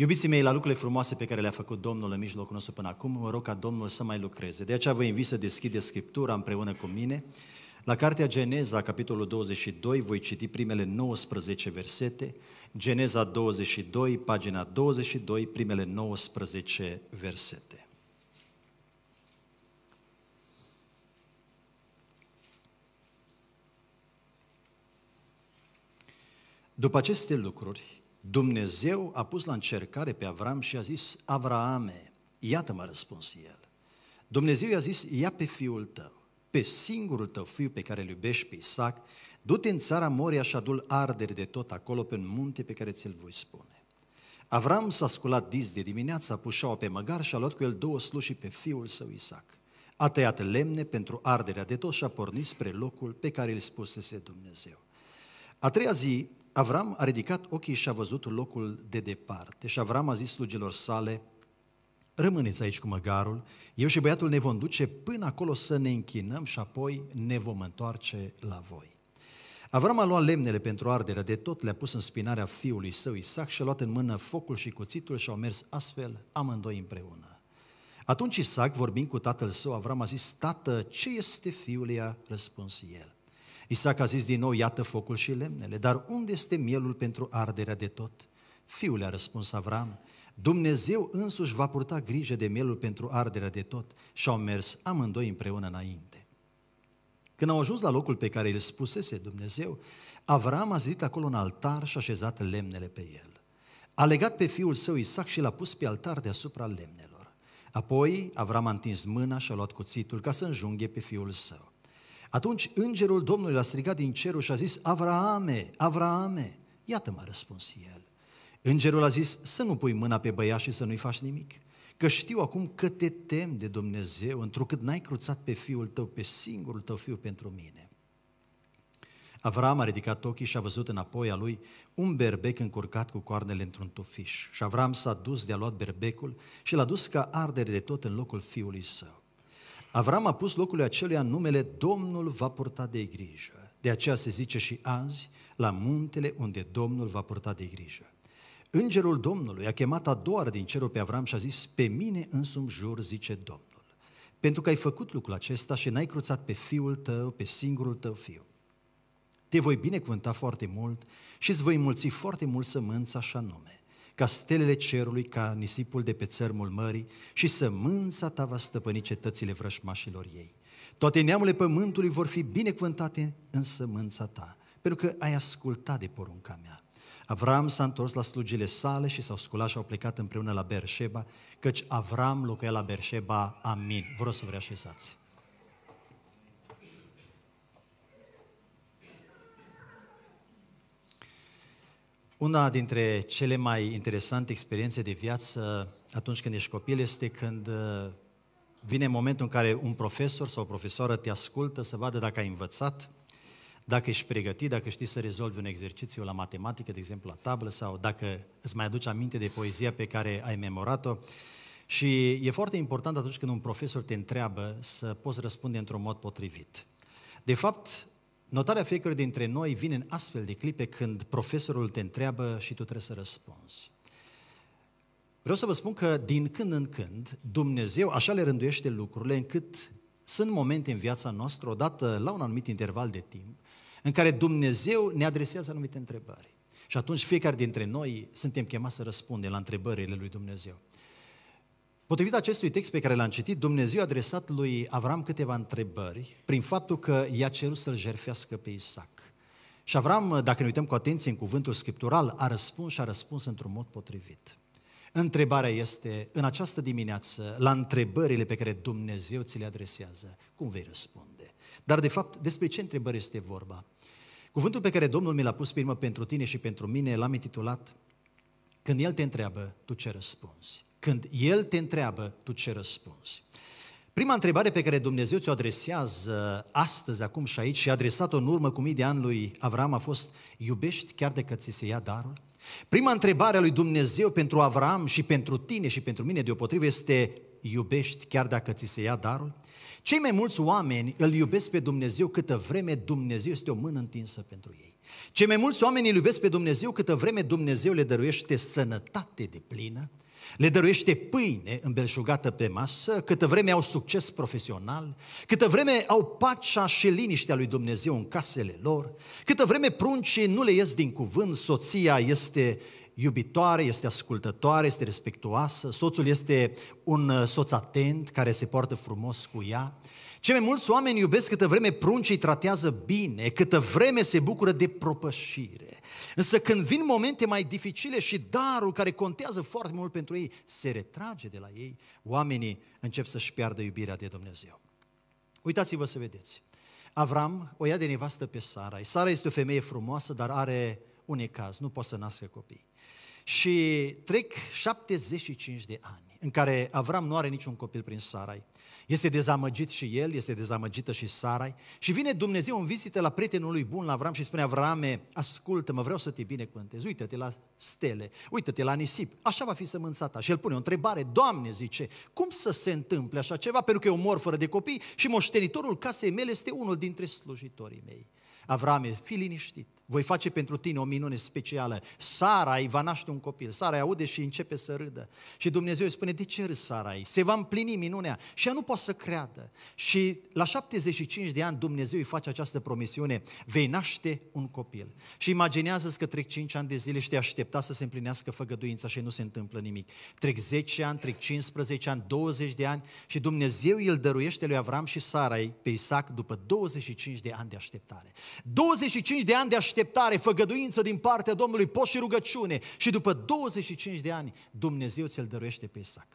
Iubiții mei, la lucrurile frumoase pe care le-a făcut Domnul în mijlocul nostru până acum, mă rog ca Domnul să mai lucreze. De aceea vă invit să deschideți Scriptura împreună cu mine. La Cartea Geneza, capitolul 22, voi citi primele 19 versete. Geneza 22, pagina 22, primele 19 versete. După aceste lucruri, Dumnezeu a pus la încercare pe Avram și a zis, Avraame, iată m-a răspuns el. Dumnezeu i-a zis, ia pe fiul tău, pe singurul tău fiu pe care îl iubești, pe Isaac, du-te în țara Moria și adul arderi de tot acolo pe munte pe care ți-l voi spune. Avram s-a sculat dis de dimineață, a pus pe măgar și a luat cu el două sluși pe fiul său Isaac. A tăiat lemne pentru arderea de tot și a pornit spre locul pe care îl spusese Dumnezeu. A treia zi, Avram a ridicat ochii și a văzut locul de departe și Avram a zis slugilor sale, rămâneți aici cu măgarul, eu și băiatul ne vom duce până acolo să ne închinăm și apoi ne vom întoarce la voi. Avram a luat lemnele pentru arderea de tot, le-a pus în spinarea fiului său Isaac și a luat în mână focul și cuțitul și au mers astfel amândoi împreună. Atunci Isaac, vorbind cu tatăl său, Avram a zis, Tată, ce este fiul? I-a răspuns el. Isaac a zis din nou, iată focul și lemnele, dar unde este mielul pentru arderea de tot? Fiul a răspuns Avram, Dumnezeu însuși va purta grijă de mielul pentru arderea de tot și au mers amândoi împreună înainte. Când au ajuns la locul pe care îl spusese Dumnezeu, Avram a zidit acolo un altar și a așezat lemnele pe el. A legat pe fiul său Isaac și l-a pus pe altar deasupra lemnelor. Apoi Avram a întins mâna și a luat cuțitul ca să înjunghe pe fiul său. Atunci îngerul Domnului l-a strigat din cerul și a zis, Avraame, Avraame, iată m-a răspuns el. Îngerul a zis, să nu pui mâna pe băiat și să nu-i faci nimic, că știu acum că te tem de Dumnezeu, întrucât n-ai cruțat pe fiul tău, pe singurul tău fiu pentru mine. Avram a ridicat ochii și a văzut înapoi a lui un berbec încurcat cu coarnele într-un tufiș. Și Avram s-a dus de a luat berbecul și l-a dus ca ardere de tot în locul fiului său. Avram a pus locului aceluia numele Domnul va purta de grijă. De aceea se zice și azi, la muntele unde Domnul va purta de grijă. Îngerul Domnului a chemat a doua din cerul pe Avram și a zis, pe mine însumi jur, zice Domnul, pentru că ai făcut lucrul acesta și n-ai cruțat pe fiul tău, pe singurul tău fiu. Te voi binecuvânta foarte mult și îți voi mulți foarte mult sămânța așa nume ca stelele cerului, ca nisipul de pe țărmul mării și sămânța ta va stăpâni cetățile vrășmașilor ei. Toate neamurile pământului vor fi binecuvântate în sămânța ta, pentru că ai ascultat de porunca mea. Avram s-a întors la slugile sale și s-au sculat și au plecat împreună la Berșeba, căci Avram locuia la Berșeba. Amin. Vreau să vă reașezați. Una dintre cele mai interesante experiențe de viață atunci când ești copil este când uh, vine momentul în care un profesor sau o profesoară te ascultă să vadă dacă ai învățat, dacă ești pregătit, dacă știi să rezolvi un exercițiu la matematică, de exemplu la tablă, sau dacă îți mai aduci aminte de poezia pe care ai memorat-o. Și e foarte important atunci când un profesor te întreabă să poți răspunde într-un mod potrivit. De fapt, Notarea fiecare dintre noi vine în astfel de clipe când profesorul te întreabă și tu trebuie să răspunzi. Vreau să vă spun că din când în când Dumnezeu așa le rânduiește lucrurile încât sunt momente în viața noastră, odată la un anumit interval de timp, în care Dumnezeu ne adresează anumite întrebări. Și atunci fiecare dintre noi suntem chemați să răspundem la întrebările lui Dumnezeu. Potrivit acestui text pe care l-am citit, Dumnezeu a adresat lui Avram câteva întrebări prin faptul că i-a cerut să-l jerfească pe Isaac. Și Avram, dacă ne uităm cu atenție în cuvântul scriptural, a răspuns și a răspuns într-un mod potrivit. Întrebarea este, în această dimineață, la întrebările pe care Dumnezeu ți le adresează, cum vei răspunde? Dar, de fapt, despre ce întrebări este vorba? Cuvântul pe care Domnul mi l-a pus pe urmă pentru tine și pentru mine, l-am intitulat, Când El te întreabă, tu ce răspunzi? Când El te întreabă, tu ce răspunzi? Prima întrebare pe care Dumnezeu ți-o adresează astăzi, acum și aici, și adresat-o în urmă cu mii de ani lui Avram a fost, iubești chiar de că ți se ia darul? Prima întrebare a lui Dumnezeu pentru Avram și pentru tine și pentru mine deopotrivă este, iubești chiar dacă ți se ia darul? Cei mai mulți oameni îl iubesc pe Dumnezeu câtă vreme Dumnezeu este o mână întinsă pentru ei. Cei mai mulți oameni îl iubesc pe Dumnezeu câtă vreme Dumnezeu le dăruiește sănătate de plină, le dăruiește pâine îmbelșugată pe masă, câtă vreme au succes profesional, câtă vreme au pacea și liniștea lui Dumnezeu în casele lor, câtă vreme pruncii nu le ies din cuvânt, soția este iubitoare, este ascultătoare, este respectuoasă, soțul este un uh, soț atent care se poartă frumos cu ea. Cei mai mulți oameni iubesc câtă vreme pruncii tratează bine, câtă vreme se bucură de propășire, Însă când vin momente mai dificile și darul care contează foarte mult pentru ei se retrage de la ei, oamenii încep să-și piardă iubirea de Dumnezeu. Uitați-vă să vedeți. Avram o ia de nevastă pe Sara. Sara este o femeie frumoasă, dar are un ecaz, nu poate să nască copii. Și trec 75 de ani în care Avram nu are niciun copil prin Sarai. Este dezamăgit și el, este dezamăgită și Sarai. Și vine Dumnezeu în vizită la prietenul lui bun, la Avram, și spune, Avrame, ascultă-mă, vreau să te binecuvântez. Uită-te la stele, uită-te la nisip. Așa va fi sămânța ta. Și el pune o întrebare, Doamne, zice, cum să se întâmple așa ceva? Pentru că eu mor fără de copii și moștenitorul casei mele este unul dintre slujitorii mei. Avrame, fi liniștit voi face pentru tine o minune specială. Sarai va naște un copil. Sarai aude și începe să râdă. Și Dumnezeu îi spune, de ce râzi Sarai? Se va împlini minunea. Și ea nu poate să creadă. Și la 75 de ani Dumnezeu îi face această promisiune. Vei naște un copil. Și imaginează-ți că trec 5 ani de zile și te aștepta să se împlinească făgăduința și nu se întâmplă nimic. Trec 10 ani, trec 15 ani, 20 de ani și Dumnezeu îl dăruiește lui Avram și Sarai pe Isaac după 25 de ani de așteptare. 25 de ani de așteptare așteptare, făgăduință din partea Domnului, poți și rugăciune. Și după 25 de ani, Dumnezeu ți-l dăruiește pe Isaac.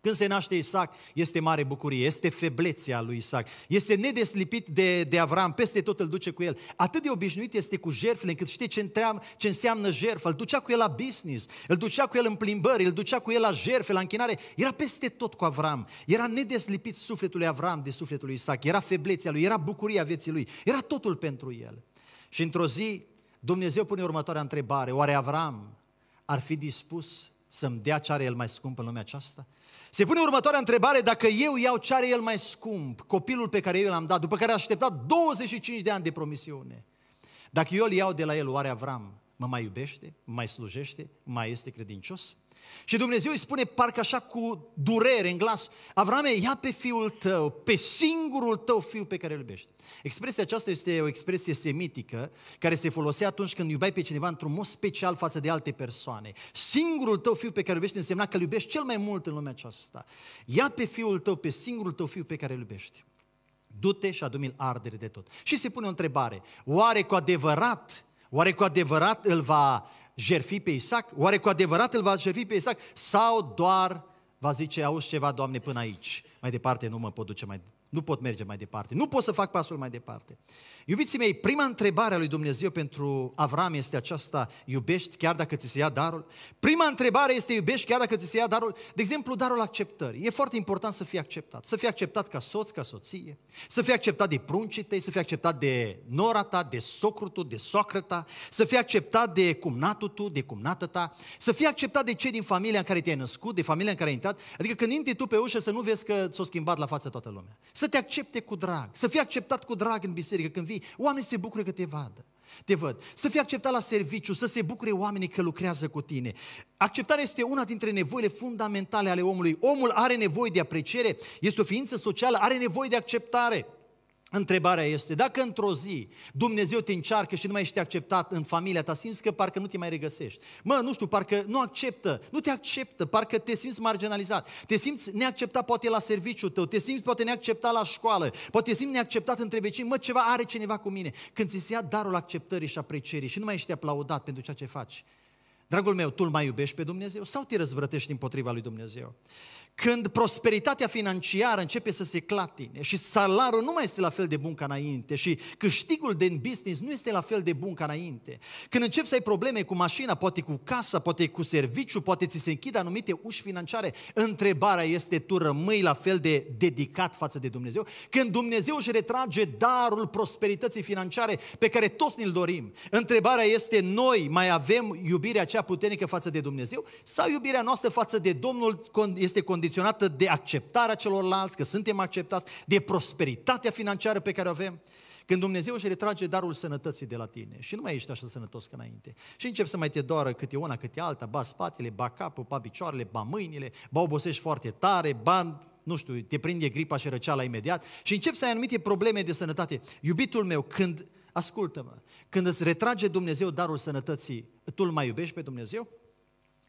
Când se naște Isaac, este mare bucurie, este feblețea lui Isaac, este nedeslipit de, de Avram, peste tot îl duce cu el. Atât de obișnuit este cu jertfele, încât știe ce, întream, ce înseamnă jertfă. Îl ducea cu el la business, îl ducea cu el în plimbări, îl ducea cu el la jertfe, la închinare. Era peste tot cu Avram. Era nedeslipit sufletul lui Avram de sufletul lui Isaac. Era feblețea lui, era bucuria vieții lui, era totul pentru el. Și într-o zi, Dumnezeu pune următoarea întrebare. Oare Avram ar fi dispus să-mi dea ce are el mai scump în lumea aceasta? Se pune următoarea întrebare, dacă eu iau ce are el mai scump, copilul pe care eu l-am dat, după care a așteptat 25 de ani de promisiune, dacă eu îl iau de la el, oare Avram mă mai iubește, mă mai slujește, mă mai este credincios? Și Dumnezeu îi spune parcă așa cu durere în glas, Avrame, ia pe fiul tău, pe singurul tău fiu pe care îl iubești. Expresia aceasta este o expresie semitică care se folosea atunci când iubeai pe cineva într-un mod special față de alte persoane. Singurul tău fiu pe care îl iubești însemna că îl iubești cel mai mult în lumea aceasta. Ia pe fiul tău, pe singurul tău fiu pe care îl iubești. Du-te și adu-mi ardere de tot. Și se pune o întrebare. Oare cu adevărat, oare cu adevărat îl va jerfi pe Isaac? Oare cu adevărat îl va jerfi pe Isaac? Sau doar va zice, auzi ceva, Doamne, până aici? Mai departe nu mă pot duce mai nu pot merge mai departe. Nu pot să fac pasul mai departe. Iubiții mei, prima întrebare a lui Dumnezeu pentru Avram este aceasta, iubești chiar dacă ți se ia darul? Prima întrebare este, iubești chiar dacă ți se ia darul? De exemplu, darul acceptării. E foarte important să fii acceptat. Să fii acceptat ca soț, ca soție, să fii acceptat de pruncii tăi, să fii acceptat de nora ta, de socrul tău, de soacră ta, să fii acceptat de cumnatul tu, de cumnată ta, să fii acceptat de cei din familia în care te-ai născut, de familia în care ai intrat. Adică când intri tu pe ușă să nu vezi că s-a schimbat la față toată lumea să te accepte cu drag, să fii acceptat cu drag în biserică când vii. Oamenii se bucură că te vadă. Te văd. Să fii acceptat la serviciu, să se bucure oamenii că lucrează cu tine. Acceptarea este una dintre nevoile fundamentale ale omului. Omul are nevoie de apreciere, este o ființă socială, are nevoie de acceptare. Întrebarea este, dacă într-o zi Dumnezeu te încearcă și nu mai ești acceptat în familia ta, simți că parcă nu te mai regăsești. Mă, nu știu, parcă nu acceptă, nu te acceptă, parcă te simți marginalizat, te simți neacceptat poate la serviciul tău, te simți poate neacceptat la școală, poate te simți neacceptat între vecini, mă, ceva are cineva cu mine. Când ți se ia darul acceptării și aprecierii și nu mai ești aplaudat pentru ceea ce faci, Dragul meu, tu îl mai iubești pe Dumnezeu sau te răzvrătești împotriva lui Dumnezeu? când prosperitatea financiară începe să se clatine și salariul nu mai este la fel de bun ca înainte și câștigul din business nu este la fel de bun ca înainte, când încep să ai probleme cu mașina, poate cu casa, poate cu serviciu, poate ți se închid anumite uși financiare, întrebarea este tu rămâi la fel de dedicat față de Dumnezeu? Când Dumnezeu își retrage darul prosperității financiare pe care toți ne-l dorim, întrebarea este noi mai avem iubirea cea puternică față de Dumnezeu sau iubirea noastră față de Domnul este condiționată condiționată de acceptarea celorlalți, că suntem acceptați, de prosperitatea financiară pe care o avem. Când Dumnezeu își retrage darul sănătății de la tine și nu mai ești așa sănătos ca înainte și începi să mai te doară câte una, câte alta, ba spatele, ba capul, ba picioarele, ba mâinile, ba obosești foarte tare, ba nu știu, te prinde gripa și răceala imediat și începi să ai anumite probleme de sănătate. Iubitul meu, când, ascultă-mă, când îți retrage Dumnezeu darul sănătății, tu îl mai iubești pe Dumnezeu?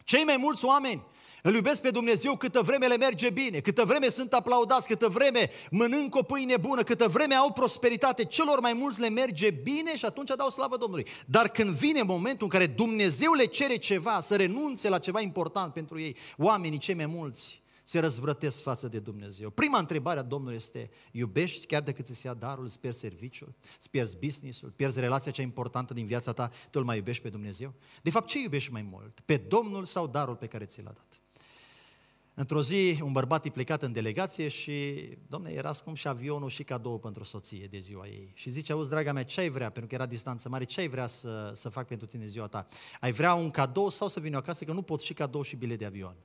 Cei mai mulți oameni îl iubesc pe Dumnezeu câtă vreme le merge bine, câtă vreme sunt aplaudați, câtă vreme mănânc o pâine bună, câtă vreme au prosperitate, celor mai mulți le merge bine și atunci dau slavă Domnului. Dar când vine momentul în care Dumnezeu le cere ceva, să renunțe la ceva important pentru ei, oamenii cei mai mulți se răzvrătesc față de Dumnezeu. Prima întrebare a Domnului este, iubești chiar ți îți ia darul, îți pierzi serviciul, îți pierzi business-ul, pierzi relația cea importantă din viața ta, tu îl mai iubești pe Dumnezeu? De fapt, ce iubești mai mult? Pe Domnul sau darul pe care ți l-a dat? Într-o zi, un bărbat e plecat în delegație și, domne, era scump și avionul și cadou pentru soție de ziua ei. Și zice, auzi, draga mea, ce ai vrea? Pentru că era distanță mare, ce ai vrea să, să fac pentru tine ziua ta? Ai vrea un cadou sau să vin eu acasă, că nu pot și cadou și bilet de avion?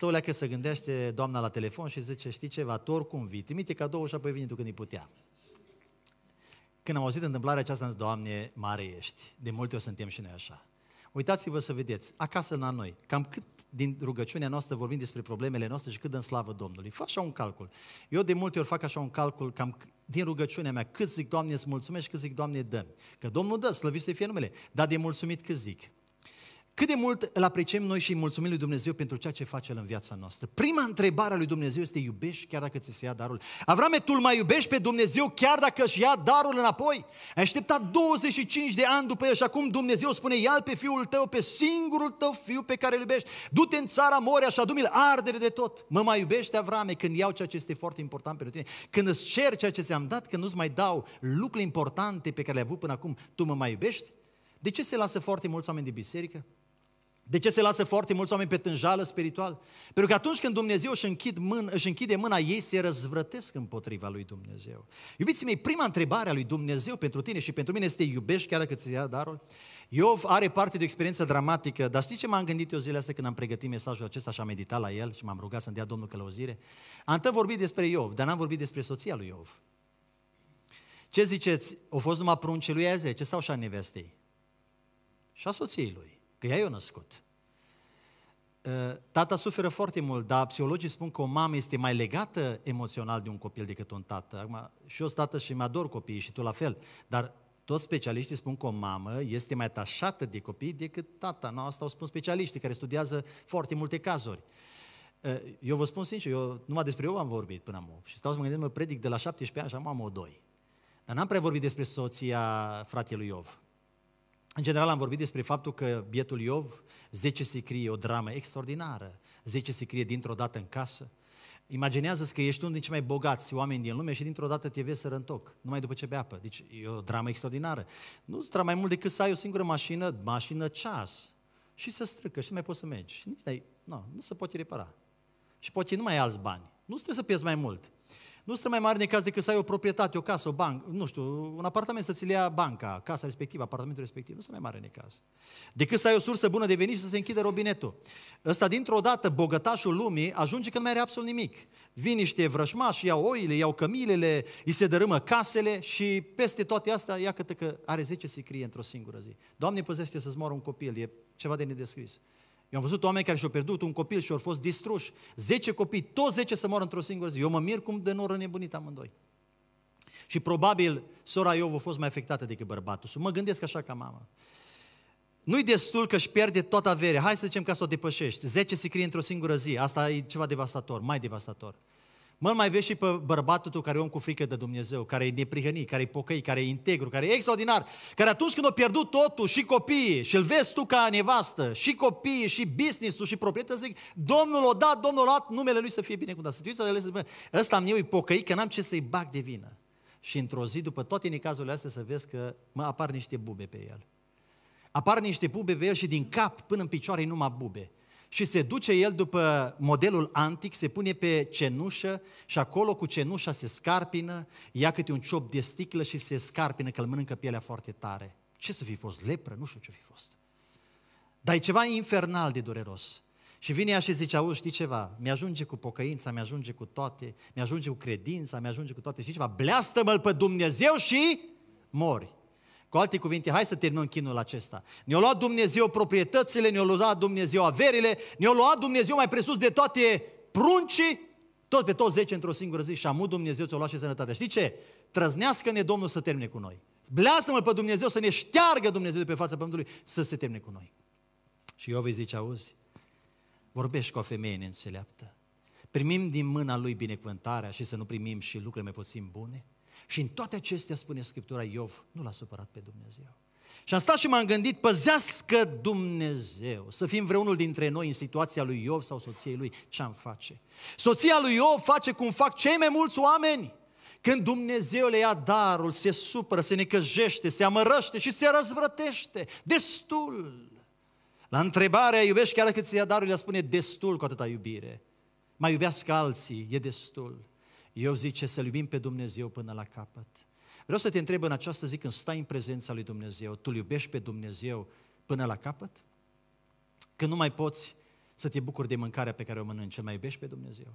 o leacă să gândește doamna la telefon și zice, știi ceva, tu oricum vii, trimite cadou și apoi vine tu când îi putea. Când am auzit întâmplarea aceasta, am zis, Doamne, mare ești. De multe o suntem și noi așa. Uitați-vă să vedeți, acasă la noi, cam cât din rugăciunea noastră vorbim despre problemele noastre și cât dăm slavă Domnului. Fă așa un calcul. Eu de multe ori fac așa un calcul cam din rugăciunea mea, cât zic Doamne îți mulțumesc și cât zic Doamne dă. Că Domnul dă, slăvit să fie numele. Dar de mulțumit cât zic? Cât de mult îl apreciem noi și îi mulțumim lui Dumnezeu pentru ceea ce face El în viața noastră? Prima întrebare a lui Dumnezeu este iubești chiar dacă ți se ia darul. Avrame, tu îl mai iubești pe Dumnezeu chiar dacă își ia darul înapoi? Ai așteptat 25 de ani după el și acum Dumnezeu spune ia pe fiul tău, pe singurul tău fiu pe care îl iubești. Du-te în țara mori și adu l ardere de tot. Mă mai iubește Avrame când iau ceea ce este foarte important pentru tine. Când îți cer ceea ce ți-am dat, când nu-ți mai dau lucruri importante pe care le-ai avut până acum, tu mă mai iubești? De ce se lasă foarte mulți oameni de biserică? De ce se lasă foarte mulți oameni pe tânjală spiritual? Pentru că atunci când Dumnezeu își, închid mân, își închide mâna ei, se răzvrătesc împotriva lui Dumnezeu. Iubiți mei, prima întrebare a lui Dumnezeu pentru tine și pentru mine este iubești chiar dacă ți ia darul? Iov are parte de o experiență dramatică, dar știi ce m-am gândit eu zilele astea când am pregătit mesajul acesta și am meditat la el și m-am rugat să-mi dea Domnul călăuzire? Am tot vorbit despre Iov, dar n-am vorbit despre soția lui Iov. Ce ziceți? Au fost numai pruncii lui ce sau și a nevestei? Și a soției lui. Că ea i-a născut. Ă, tata suferă foarte mult, dar psihologii spun că o mamă este mai legată emoțional de un copil decât un tată. Acum, și eu sunt tată și mă ador copiii și tu la fel. Dar toți specialiștii spun că o mamă este mai atașată de copii decât tata. No, asta au spun specialiștii care studiază foarte multe cazuri. Ă, eu vă spun sincer, eu numai despre eu am vorbit până acum și stau să mă gândesc, mă predic de la 17 ani și am o doi. Dar n-am prea vorbit despre soția fratelui Iov. În general am vorbit despre faptul că bietul Iov, 10 crie o dramă extraordinară, 10 crie dintr-o dată în casă. Imaginează-ți că ești unul dintre cei mai bogați oameni din lume și dintr-o dată te vezi rântoc, numai după ce bea apă. Deci e o dramă extraordinară. Nu îți mai mult decât să ai o singură mașină, mașină ceas, și să strică și nu mai poți să mergi. Și nici, nu, nu se poate repara. Și poate nu mai ai alți bani. Nu trebuie să pierzi mai mult. Nu sunt mai mari necaz decât să ai o proprietate, o casă, o bancă, nu știu, un apartament să ți ia banca, casa respectivă, apartamentul respectiv. Nu sunt mai mare necaz. Decât să ai o sursă bună de venit și să se închide robinetul. Ăsta, dintr-o dată, bogătașul lumii ajunge când mai are absolut nimic. Vin niște vrășmași, iau oile, iau cămilele, îi se dărâmă casele și peste toate astea, ia că are 10 sicrie într-o singură zi. Doamne, păzește să-ți moară un copil, e ceva de nedescris. Eu am văzut oameni care și-au pierdut un copil și au fost distruși. Zece copii, toți zece să moară într-o singură zi. Eu mă mir cum de nu rănebunit amândoi. Și probabil sora eu a fost mai afectată decât bărbatul. Mă gândesc așa ca mamă, Nu-i destul că își pierde toată averea. Hai să zicem că să o depășești. Zece sicrii într-o singură zi. Asta e ceva devastator, mai devastator. Mă mai vezi și pe bărbatul tău care e om cu frică de Dumnezeu, care e neprihănit, care e pocăit, care e integru, care e extraordinar, care atunci când a pierdut totul și copiii și îl vezi tu ca nevastă, și copiii, și business-ul, și proprietatea, zic, Domnul o dat, Domnul a luat numele lui să fie binecuvântat. Să te uiți să ăsta am eu e pocăit, că n-am ce să-i bag de vină. Și într-o zi, după toate necazurile astea, să vezi că mă, apar niște bube pe el. Apar niște bube pe el și din cap până în picioare e numai bube și se duce el după modelul antic, se pune pe cenușă și acolo cu cenușa se scarpină, ia câte un ciop de sticlă și se scarpină că îl mănâncă pielea foarte tare. Ce să fi fost? Lepră? Nu știu ce fi fost. Dar e ceva infernal de dureros. Și vine ea și zice, auzi, știi ceva, mi-ajunge cu pocăința, mi-ajunge cu toate, mi-ajunge cu credința, mi-ajunge cu toate, știi ceva, bleastă-mă-l pe Dumnezeu și mori. Cu alte cuvinte, hai să terminăm chinul acesta. Ne-a luat Dumnezeu proprietățile, ne-a luat Dumnezeu averile, ne-a luat Dumnezeu mai presus de toate pruncii, tot pe toți zece într-o singură zi și amut Dumnezeu ți-a luat și sănătatea. Știi ce? Trăznească-ne Domnul să termine cu noi. Bleastă-mă pe Dumnezeu să ne șteargă Dumnezeu de pe fața pământului să se termine cu noi. Și eu vei zice, auzi, vorbești cu o femeie neînțeleaptă. Primim din mâna lui binecuvântarea și să nu primim și lucrurile mai puțin bune? Și în toate acestea, spune Scriptura, Iov nu l-a supărat pe Dumnezeu. Și am stat și m-am gândit, păzească Dumnezeu, să fim vreunul dintre noi în situația lui Iov sau soției lui, ce am face? Soția lui Iov face cum fac cei mai mulți oameni. Când Dumnezeu le ia darul, se supără, se necăjește, se amărăște și se răzvrătește. Destul! La întrebarea, iubești chiar dacă se a darul, ea spune destul cu atâta iubire. Mai iubească alții, e destul. Eu zice să-L iubim pe Dumnezeu până la capăt. Vreau să te întreb în această zi când stai în prezența lui Dumnezeu, tu iubești pe Dumnezeu până la capăt? Când nu mai poți să te bucuri de mâncarea pe care o mănânci, îl mai iubești pe Dumnezeu?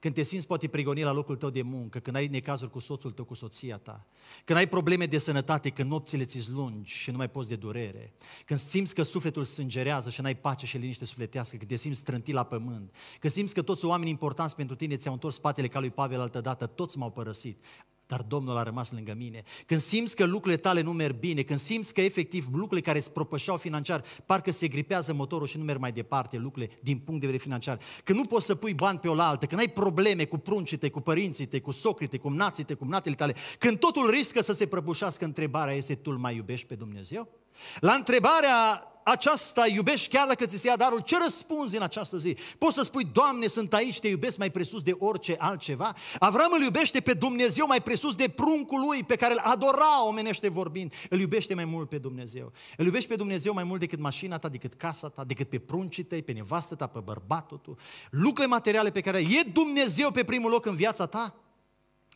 Când te simți poate prigonit la locul tău de muncă, când ai necazuri cu soțul tău, cu soția ta, când ai probleme de sănătate, când nopțile ți lungi și nu mai poți de durere, când simți că sufletul sângerează și n-ai pace și liniște sufletească, când te simți trântit la pământ, când simți că toți oamenii importanți pentru tine ți-au întors spatele ca lui Pavel altădată, toți m-au părăsit, dar Domnul a rămas lângă mine. Când simți că lucrurile tale nu merg bine, când simți că efectiv lucrurile care îți propășeau financiar, parcă se gripează motorul și nu merg mai departe lucrurile din punct de vedere financiar, când nu poți să pui bani pe o altă, când ai probleme cu pruncite, cu părinții, cu socrite, cu națite, cu natele tale, când totul riscă să se prăbușească, întrebarea este, tu mai iubești pe Dumnezeu? La întrebarea aceasta iubești chiar dacă ți se ia darul, ce răspunzi în această zi? Poți să spui, Doamne, sunt aici, te iubesc mai presus de orice altceva? Avram îl iubește pe Dumnezeu mai presus de pruncul lui pe care îl adora omenește vorbind. Îl iubește mai mult pe Dumnezeu. Îl iubești pe Dumnezeu mai mult decât mașina ta, decât casa ta, decât pe pruncii tăi, pe nevastă ta, pe bărbatul tău. Lucrurile materiale pe care e Dumnezeu pe primul loc în viața ta?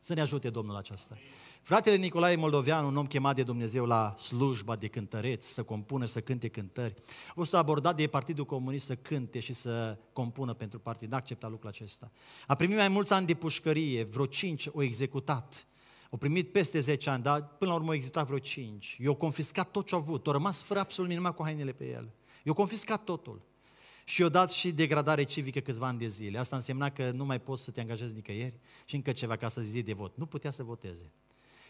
Să ne ajute Domnul aceasta. Fratele Nicolae Moldovean, un om chemat de Dumnezeu la slujba de cântăreți, să compună, să cânte cântări, o să aborda de Partidul Comunist să cânte și să compună pentru partid. N-a acceptat lucrul acesta. A primit mai mulți ani de pușcărie, vreo cinci o executat. O primit peste 10 ani, dar până la urmă o executat vreo 5. I-au confiscat tot ce au avut, au rămas fără absolut numai cu hainele pe el. I-au confiscat totul. Și i-au dat și degradare civică câțiva ani de zile. Asta însemna că nu mai poți să te angajezi nicăieri și încă ceva ca să zici de vot. Nu putea să voteze.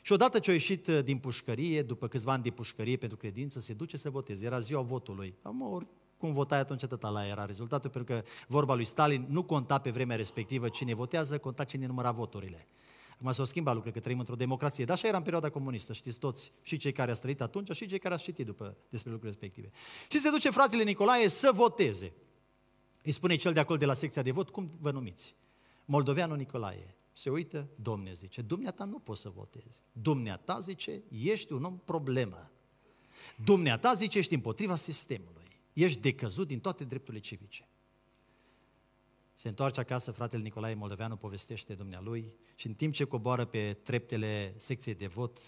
Și odată ce a ieșit uh, din pușcărie, după câțiva ani din pușcărie pentru credință, se duce să voteze. Era ziua votului. Am ori cum votai atunci atâta la era rezultatul, pentru că vorba lui Stalin nu conta pe vremea respectivă cine votează, conta cine număra voturile. Acum s-au schimbat lucrurile, că trăim într-o democrație. Dar așa era în perioada comunistă, știți toți, și cei care au trăit atunci, și cei care au citit după despre lucrurile respective. Și se duce fratele Nicolae să voteze. Îi spune cel de acolo de la secția de vot, cum vă numiți? Moldoveanul Nicolae se uită, domne, zice, dumneata nu poți să votezi. Dumneata, zice, ești un om problemă. Dumneata, zice, ești împotriva sistemului. Ești decăzut din toate drepturile civice. Se întoarce acasă, fratele Nicolae Moldoveanu povestește dumnealui și în timp ce coboară pe treptele secției de vot,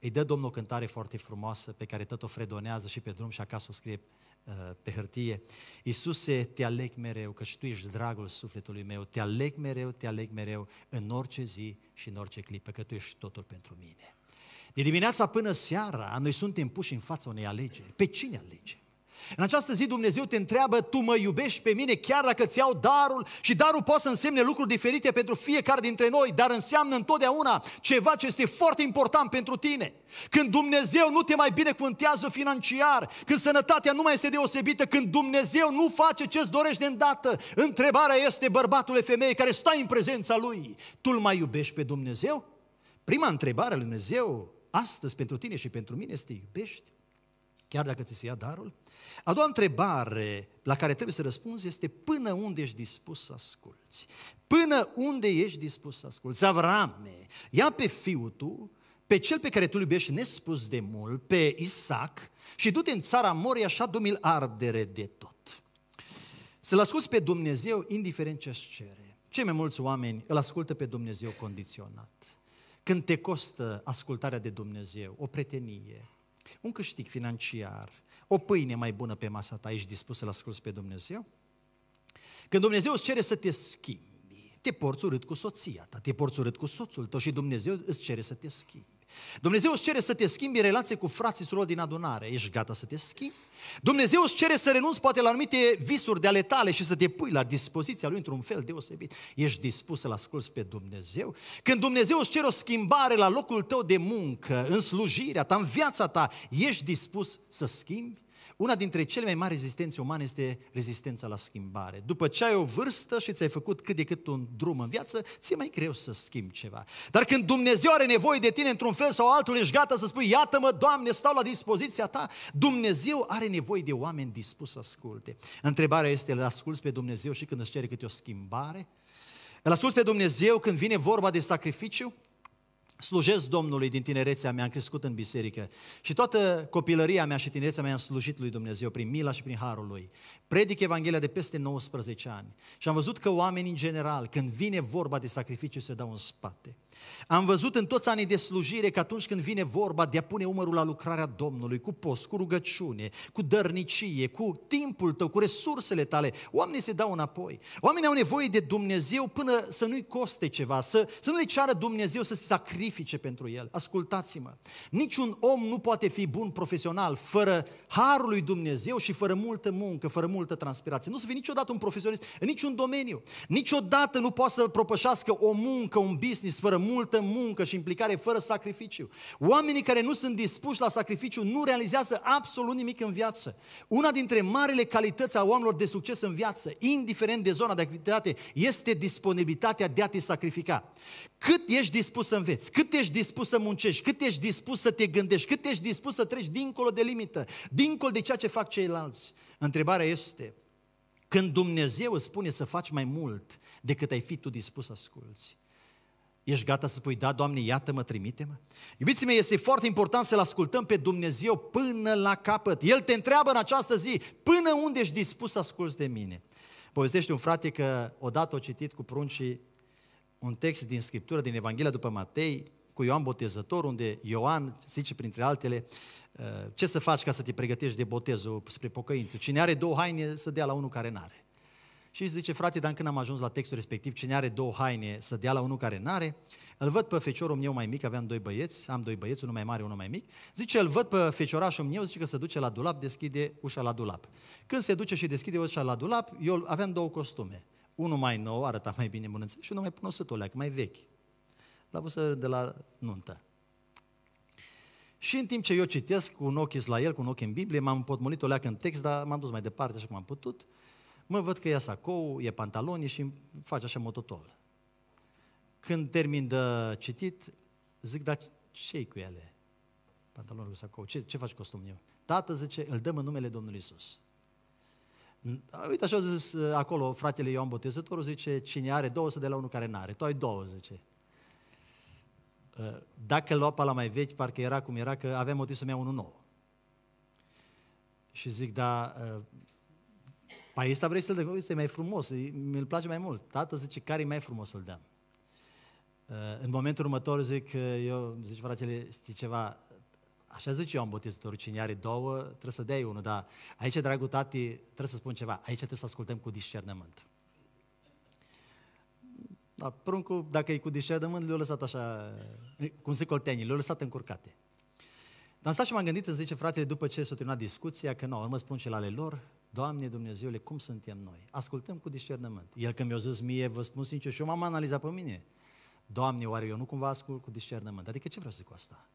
îi dă Domnul o cântare foarte frumoasă pe care tot o fredonează și pe drum și acasă o scrie Uh, pe hârtie. Iisuse, te aleg mereu, că și Tu ești dragul sufletului meu, te aleg mereu, te aleg mereu, în orice zi și în orice clipă, că Tu ești totul pentru mine. De dimineața până seara, noi suntem puși în fața unei alegeri. Pe cine alegem? În această zi Dumnezeu te întreabă, tu mă iubești pe mine chiar dacă îți iau darul și darul poate să însemne lucruri diferite pentru fiecare dintre noi, dar înseamnă întotdeauna ceva ce este foarte important pentru tine. Când Dumnezeu nu te mai binecuvântează financiar, când sănătatea nu mai este deosebită, când Dumnezeu nu face ce-ți dorești de îndată, întrebarea este bărbatule femeie care stai în prezența Lui, tu îl mai iubești pe Dumnezeu? Prima întrebare a Lui Dumnezeu astăzi pentru tine și pentru mine este iubești? Chiar dacă ți se ia darul? A doua întrebare la care trebuie să răspunzi este până unde ești dispus să asculți? Până unde ești dispus să asculți? Avrame, ia pe fiul tu, pe cel pe care tu îl iubești nespus de mult, pe Isaac, și du-te în țara Moria așa dumil ardere de tot. Să-L asculți pe Dumnezeu indiferent ce-ți cere. Cei mai mulți oameni îl ascultă pe Dumnezeu condiționat. Când te costă ascultarea de Dumnezeu, o pretenie, un câștig financiar, o pâine mai bună pe masa ta, ești dispus să-L asculți pe Dumnezeu? Când Dumnezeu îți cere să te schimbi, te porți urât cu soția ta, te porți urât cu soțul tău și Dumnezeu îți cere să te schimbi. Dumnezeu îți cere să te schimbi în relație cu frații surori din adunare. Ești gata să te schimbi? Dumnezeu îți cere să renunți poate la anumite visuri de ale tale și să te pui la dispoziția Lui într-un fel deosebit. Ești dispus să-L asculți pe Dumnezeu? Când Dumnezeu îți cere o schimbare la locul tău de muncă, în slujirea ta, în viața ta, ești dispus să schimbi? Una dintre cele mai mari rezistențe umane este rezistența la schimbare. După ce ai o vârstă și ți-ai făcut cât de cât un drum în viață, ți-e mai greu să schimbi ceva. Dar când Dumnezeu are nevoie de tine într-un fel sau altul, ești gata să spui, iată-mă, Doamne, stau la dispoziția ta. Dumnezeu are nevoie de oameni dispuși să asculte. Întrebarea este, îl asculți pe Dumnezeu și când îți cere câte o schimbare? Îl asculți pe Dumnezeu când vine vorba de sacrificiu? slujesc Domnului din tinerețea mea, am crescut în biserică și toată copilăria mea și tinerețea mea am slujit lui Dumnezeu prin mila și prin harul lui. Predic Evanghelia de peste 19 ani și am văzut că oamenii în general, când vine vorba de sacrificiu, se dau în spate. Am văzut în toți anii de slujire că atunci când vine vorba de a pune umărul la lucrarea Domnului, cu post, cu rugăciune, cu dărnicie, cu timpul tău, cu resursele tale, oamenii se dau înapoi. Oamenii au nevoie de Dumnezeu până să nu-i coste ceva, să, să nu le ceară Dumnezeu să se sacrifice pentru el. Ascultați-mă, niciun om nu poate fi bun profesional fără harul lui Dumnezeu și fără multă muncă, fără multă transpirație. Nu să fie niciodată un profesionist în niciun domeniu. Niciodată nu poate să propășească o muncă, un business fără multă muncă și implicare fără sacrificiu. Oamenii care nu sunt dispuși la sacrificiu nu realizează absolut nimic în viață. Una dintre marile calități a oamenilor de succes în viață, indiferent de zona de activitate, este disponibilitatea de a te sacrifica. Cât ești dispus să înveți, cât ești dispus să muncești, cât ești dispus să te gândești, cât ești dispus să treci dincolo de limită, dincolo de ceea ce fac ceilalți. Întrebarea este, când Dumnezeu îți spune să faci mai mult decât ai fi tu dispus să asculți, Ești gata să spui, da, Doamne, iată-mă, trimite-mă? Iubiții mei, este foarte important să-L ascultăm pe Dumnezeu până la capăt. El te întreabă în această zi, până unde ești dispus să asculți de mine? Povestește un frate că odată o citit cu pruncii un text din Scriptură, din Evanghelia după Matei, cu Ioan Botezător, unde Ioan zice, printre altele, ă, ce să faci ca să te pregătești de botezul spre pocăință? Cine are două haine să dea la unul care n-are. Și zice, frate, dar când am ajuns la textul respectiv, cine are două haine să dea la unul care n-are, îl văd pe feciorul meu mai mic, aveam doi băieți, am doi băieți, unul mai mare, unul mai mic, zice, îl văd pe feciorașul meu, zice că se duce la dulap, deschide ușa la dulap. Când se duce și deschide ușa la dulap, eu aveam două costume. Unul mai nou, arăta mai bine, mânânță, și unul mai punosătul, mai vechi. L-a pus de la nuntă. Și în timp ce eu citesc cu un ochi la el, cu un ochi în Biblie, m-am potmolit o leacă în text, dar m-am dus mai departe așa cum am putut. Mă, văd că ia sacou, e pantaloni și face așa mototol. Când termin de citit, zic, dar ce cu ele? Pantalonul cu sacou, ce, ce faci costumul meu? Tată, zice, îl dăm în numele Domnului Isus. Uite, așa au zis uh, acolo fratele Ioan Botezătorul, zice, cine are două să de la unul care n-are. Tu ai două, zice. Uh, Dacă lua pe la mai vechi, parcă era cum era, că aveam motiv să-mi iau unul nou. Și zic, da, uh, Păi ăsta vrei să-l dăm, este mai frumos, mi-l place mai mult. Tată zice, care e mai frumos să-l dăm? Uh, în momentul următor zic, uh, eu zic, fratele, știi ceva, așa zice eu am botezătorul, cine are două, trebuie să dea unul, dar aici, dragul tati, trebuie să spun ceva, aici trebuie să ascultăm cu discernământ. Dar pruncul, dacă e cu discernământ, le-a lăsat așa, uh, cum zic coltenii, le-a lăsat încurcate. Dar am stat și m-am gândit, îmi zice fratele, după ce s-a terminat discuția, că nu, spun rămas la ale lor, Doamne Dumnezeule, cum suntem noi? Ascultăm cu discernământ. El când mi-a zis mie, vă spun sincer, și eu m-am analizat pe mine. Doamne, oare eu nu cumva ascult cu discernământ? Adică ce vreau să zic cu asta?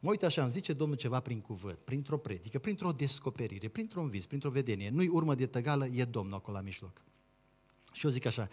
Mă uit așa, îmi zice Domnul ceva prin cuvânt, printr-o predică, printr-o descoperire, printr-un vis, printr-o vedenie. Nu-i urmă de tăgală, e Domnul acolo la mijloc. Și eu zic așa,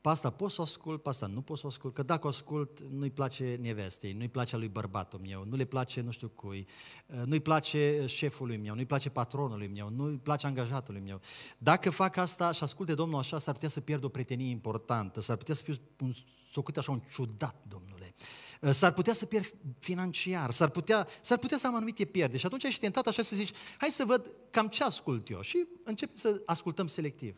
pe asta pot să o ascult, pe asta nu pot să o ascult, că dacă o ascult, nu-i place nevestei, nu-i place lui bărbatul meu, nu le place nu știu cui, uh, nu-i place șefului meu, nu-i place patronului meu, nu-i place angajatului meu. Dacă fac asta și asculte Domnul așa, s-ar putea să pierd o prietenie importantă, s-ar putea să fiu un socut așa un ciudat, domnule. Uh, s-ar putea să pierd financiar, s-ar putea, s-ar putea să am anumite pierde. Și atunci ești tentat așa să zici, hai să văd cam ce ascult eu. Și începem să ascultăm selectiv.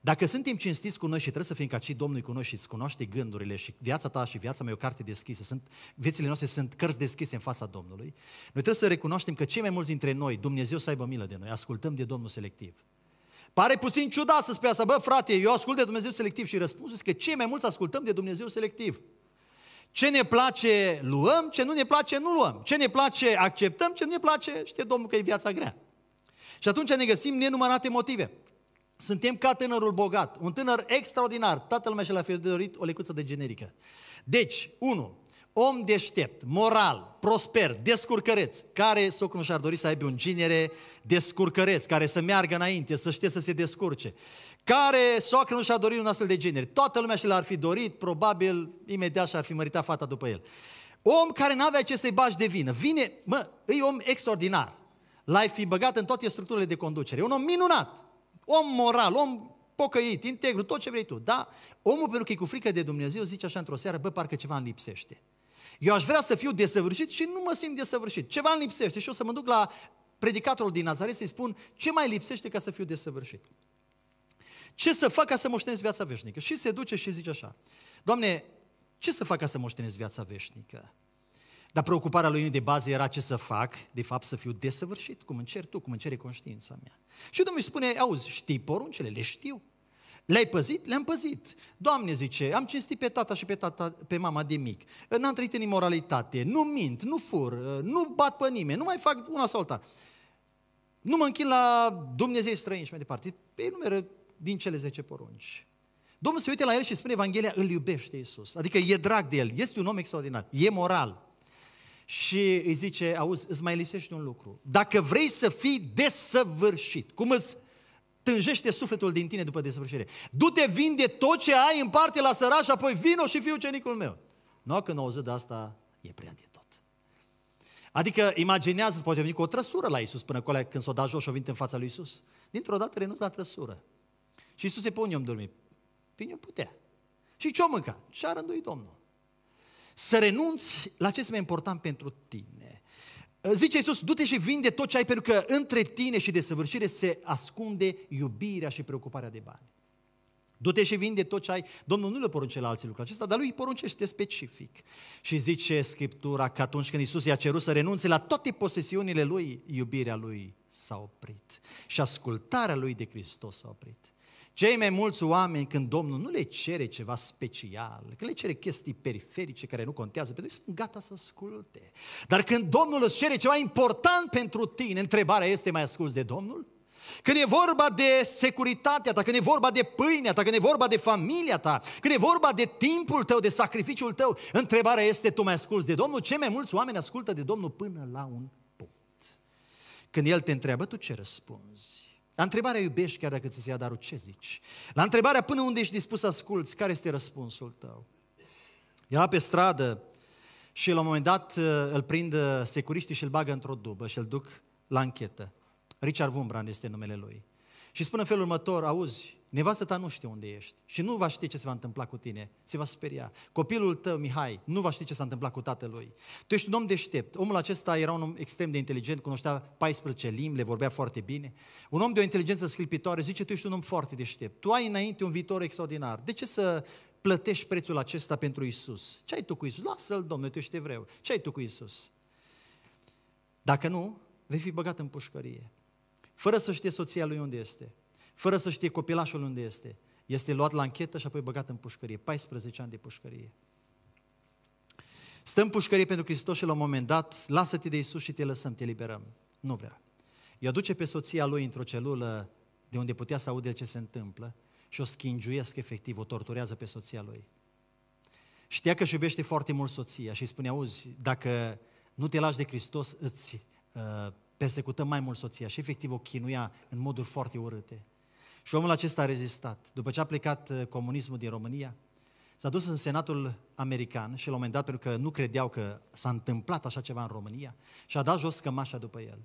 Dacă suntem cinstiți cu noi și trebuie să fim ca cei Domnului cu noi și îți cunoaște gândurile și viața ta și viața mea e o carte deschisă, sunt, viețile noastre sunt cărți deschise în fața Domnului, noi trebuie să recunoaștem că cei mai mulți dintre noi, Dumnezeu să aibă milă de noi, ascultăm de Domnul selectiv. Pare puțin ciudat să spui asta, bă frate, eu ascult de Dumnezeu selectiv și răspunsul este că cei mai mulți ascultăm de Dumnezeu selectiv. Ce ne place luăm, ce nu ne place nu luăm. Ce ne place acceptăm, ce nu ne place știe Domnul că e viața grea. Și atunci ne găsim nenumărate motive. Suntem ca tânărul bogat, un tânăr extraordinar. Tatăl meu și l-a fi dorit o lecuță de generică. Deci, unu, Om deștept, moral, prosper, descurcăreț, care socrul și-ar dori să aibă un genere descurcăreț, care să meargă înainte, să știe să se descurce. Care soacră nu și-a dorit un astfel de genere? Toată lumea și l-ar fi dorit, probabil imediat și-ar fi măritat fata după el. Om care n-avea ce să-i bași de vină. Vine, mă, e om extraordinar. L-ai fi băgat în toate structurile de conducere. E un om minunat. Om moral, om pocăit, integru, tot ce vrei tu. Da? Omul, pentru că e cu frică de Dumnezeu, zice așa într-o seară, bă, parcă ceva îmi lipsește. Eu aș vrea să fiu desăvârșit și nu mă simt desăvârșit. Ceva îmi lipsește și o să mă duc la predicatorul din Nazaret să-i spun ce mai lipsește ca să fiu desăvârșit. Ce să fac ca să moștenesc viața veșnică? Și se duce și zice așa, Doamne, ce să fac ca să moștenesc viața veșnică? Dar preocuparea lui de bază era ce să fac, de fapt să fiu desăvârșit, cum încerc tu, cum încerc conștiința mea. Și Domnul îi spune, auzi, știi poruncele, le știu. Le-ai păzit? Le-am păzit. Doamne, zice, am cinstit pe tata și pe, tata, pe mama de mic. N-am trăit în imoralitate, nu mint, nu fur, nu bat pe nimeni, nu mai fac una sau alta. Nu mă închin la Dumnezeu străini și mai departe. Pe numeră din cele 10 porunci. Domnul se uite la el și spune Evanghelia, îl iubește Iisus. Adică e drag de el, este un om extraordinar, e moral și îi zice, auzi, îți mai lipsește un lucru. Dacă vrei să fii desăvârșit, cum îți tânjește sufletul din tine după desăvârșire, du-te, vinde tot ce ai, în parte la săraș, apoi vino și fii ucenicul meu. Nu, când auzit de asta, e prea de tot. Adică, imaginează-ți, poate veni cu o trăsură la Isus până acolo când s-o da jos și o vinte în fața lui Isus. Dintr-o dată renunță la trăsură. Și Isus se pune, om dormi. Păi putea. Și ce-o mânca? Ce-a rânduit Domnul? să renunți la ce este mai important pentru tine. Zice Iisus, du-te și vinde tot ce ai, pentru că între tine și desăvârșire se ascunde iubirea și preocuparea de bani. Du-te și vinde tot ce ai. Domnul nu le porunce la alții lucrul acesta, dar lui îi poruncește specific. Și zice Scriptura că atunci când Iisus i-a cerut să renunțe la toate posesiunile lui, iubirea lui s-a oprit. Și ascultarea lui de Hristos s-a oprit. Cei mai mulți oameni, când Domnul nu le cere ceva special, când le cere chestii periferice care nu contează pentru că sunt gata să asculte. Dar când Domnul îți cere ceva important pentru tine, întrebarea este, mai ascuns de Domnul? Când e vorba de securitatea ta, când e vorba de pâinea ta, când e vorba de familia ta, când e vorba de timpul tău, de sacrificiul tău, întrebarea este, tu mai asculți de Domnul? Cei mai mulți oameni ascultă de Domnul până la un punct. Când El te întreabă, tu ce răspunzi? La întrebarea iubești chiar dacă ți se ia darul, ce zici? La întrebarea până unde ești dispus să asculți, care este răspunsul tău? Era pe stradă și la un moment dat uh, îl prind uh, securiștii și îl bagă într-o dubă și îl duc la închetă. Richard Wumbrand este numele lui. Și spune în felul următor, auzi, nevastă ta nu știe unde ești și nu va ști ce se va întâmpla cu tine, se va speria. Copilul tău, Mihai, nu va ști ce s-a întâmplat cu tatălui. Tu ești un om deștept. Omul acesta era un om extrem de inteligent, cunoștea 14 limbi, le vorbea foarte bine. Un om de o inteligență sclipitoare zice, tu ești un om foarte deștept. Tu ai înainte un viitor extraordinar. De ce să plătești prețul acesta pentru Isus? Ce ai tu cu Isus? Lasă-l, Domnule, tu ești evreu. Ce ai tu cu Isus? Dacă nu, vei fi băgat în pușcărie fără să știe soția lui unde este, fără să știe copilașul unde este, este luat la închetă și apoi băgat în pușcărie. 14 ani de pușcărie. Stăm în pușcărie pentru Hristos și la un moment dat, lasă-te de Isus și te lăsăm, te liberăm. Nu vrea. Îi aduce pe soția lui într-o celulă de unde putea să aude ce se întâmplă și o schingiuiesc efectiv, o torturează pe soția lui. Știa că își iubește foarte mult soția și îi spune, auzi, dacă nu te lași de Hristos, îți uh, persecută mai mult soția și efectiv o chinuia în moduri foarte urâte. Și omul acesta a rezistat. După ce a plecat uh, comunismul din România, s-a dus în Senatul American și la un moment dat, pentru că nu credeau că s-a întâmplat așa ceva în România, și-a dat jos cămașa după el.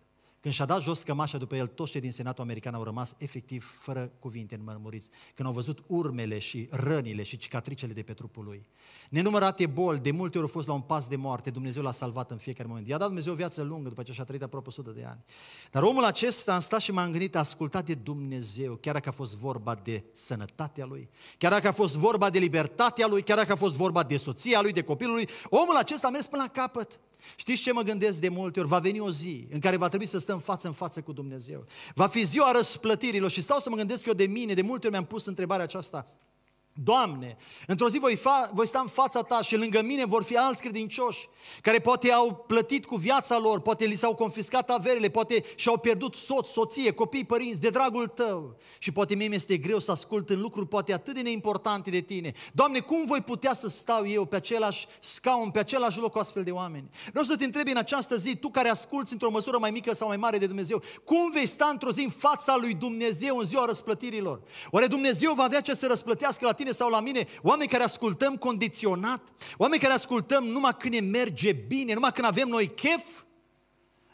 Când și-a dat jos cămașa după el, toți cei din Senatul American au rămas efectiv fără cuvinte înmărmuriți, când au văzut urmele și rănile și cicatricele de pe trupul lui. Nenumărate boli, de multe ori au fost la un pas de moarte, Dumnezeu l-a salvat în fiecare moment. I-a dat Dumnezeu o viață lungă după ce și-a trăit aproape 100 de ani. Dar omul acesta, a stat și m a gândit, a ascultat de Dumnezeu, chiar dacă a fost vorba de sănătatea lui, chiar dacă a fost vorba de libertatea lui, chiar dacă a fost vorba de soția lui, de copilul lui, omul acesta a mers până la capăt. Știți ce mă gândesc de multe ori? Va veni o zi în care va trebui să stăm față în față cu Dumnezeu. Va fi ziua răsplătirilor și stau să mă gândesc eu de mine, de multe ori mi-am pus întrebarea aceasta. Doamne, într-o zi voi, fa- voi sta în fața ta și lângă mine vor fi alți credincioși care poate au plătit cu viața lor, poate li s-au confiscat averile, poate și-au pierdut soț, soție, copii, părinți, de dragul tău. Și poate mie mi-este greu să ascult în lucruri poate atât de neimportante de tine. Doamne, cum voi putea să stau eu pe același scaun, pe același loc cu astfel de oameni? Vreau să te întreb în această zi, tu care asculți într-o măsură mai mică sau mai mare de Dumnezeu, cum vei sta într-o zi în fața lui Dumnezeu în ziua răsplătirilor? Oare Dumnezeu va avea ce să răsplătească la tine? tine sau la mine, oameni care ascultăm condiționat, oameni care ascultăm numai când ne merge bine, numai când avem noi chef.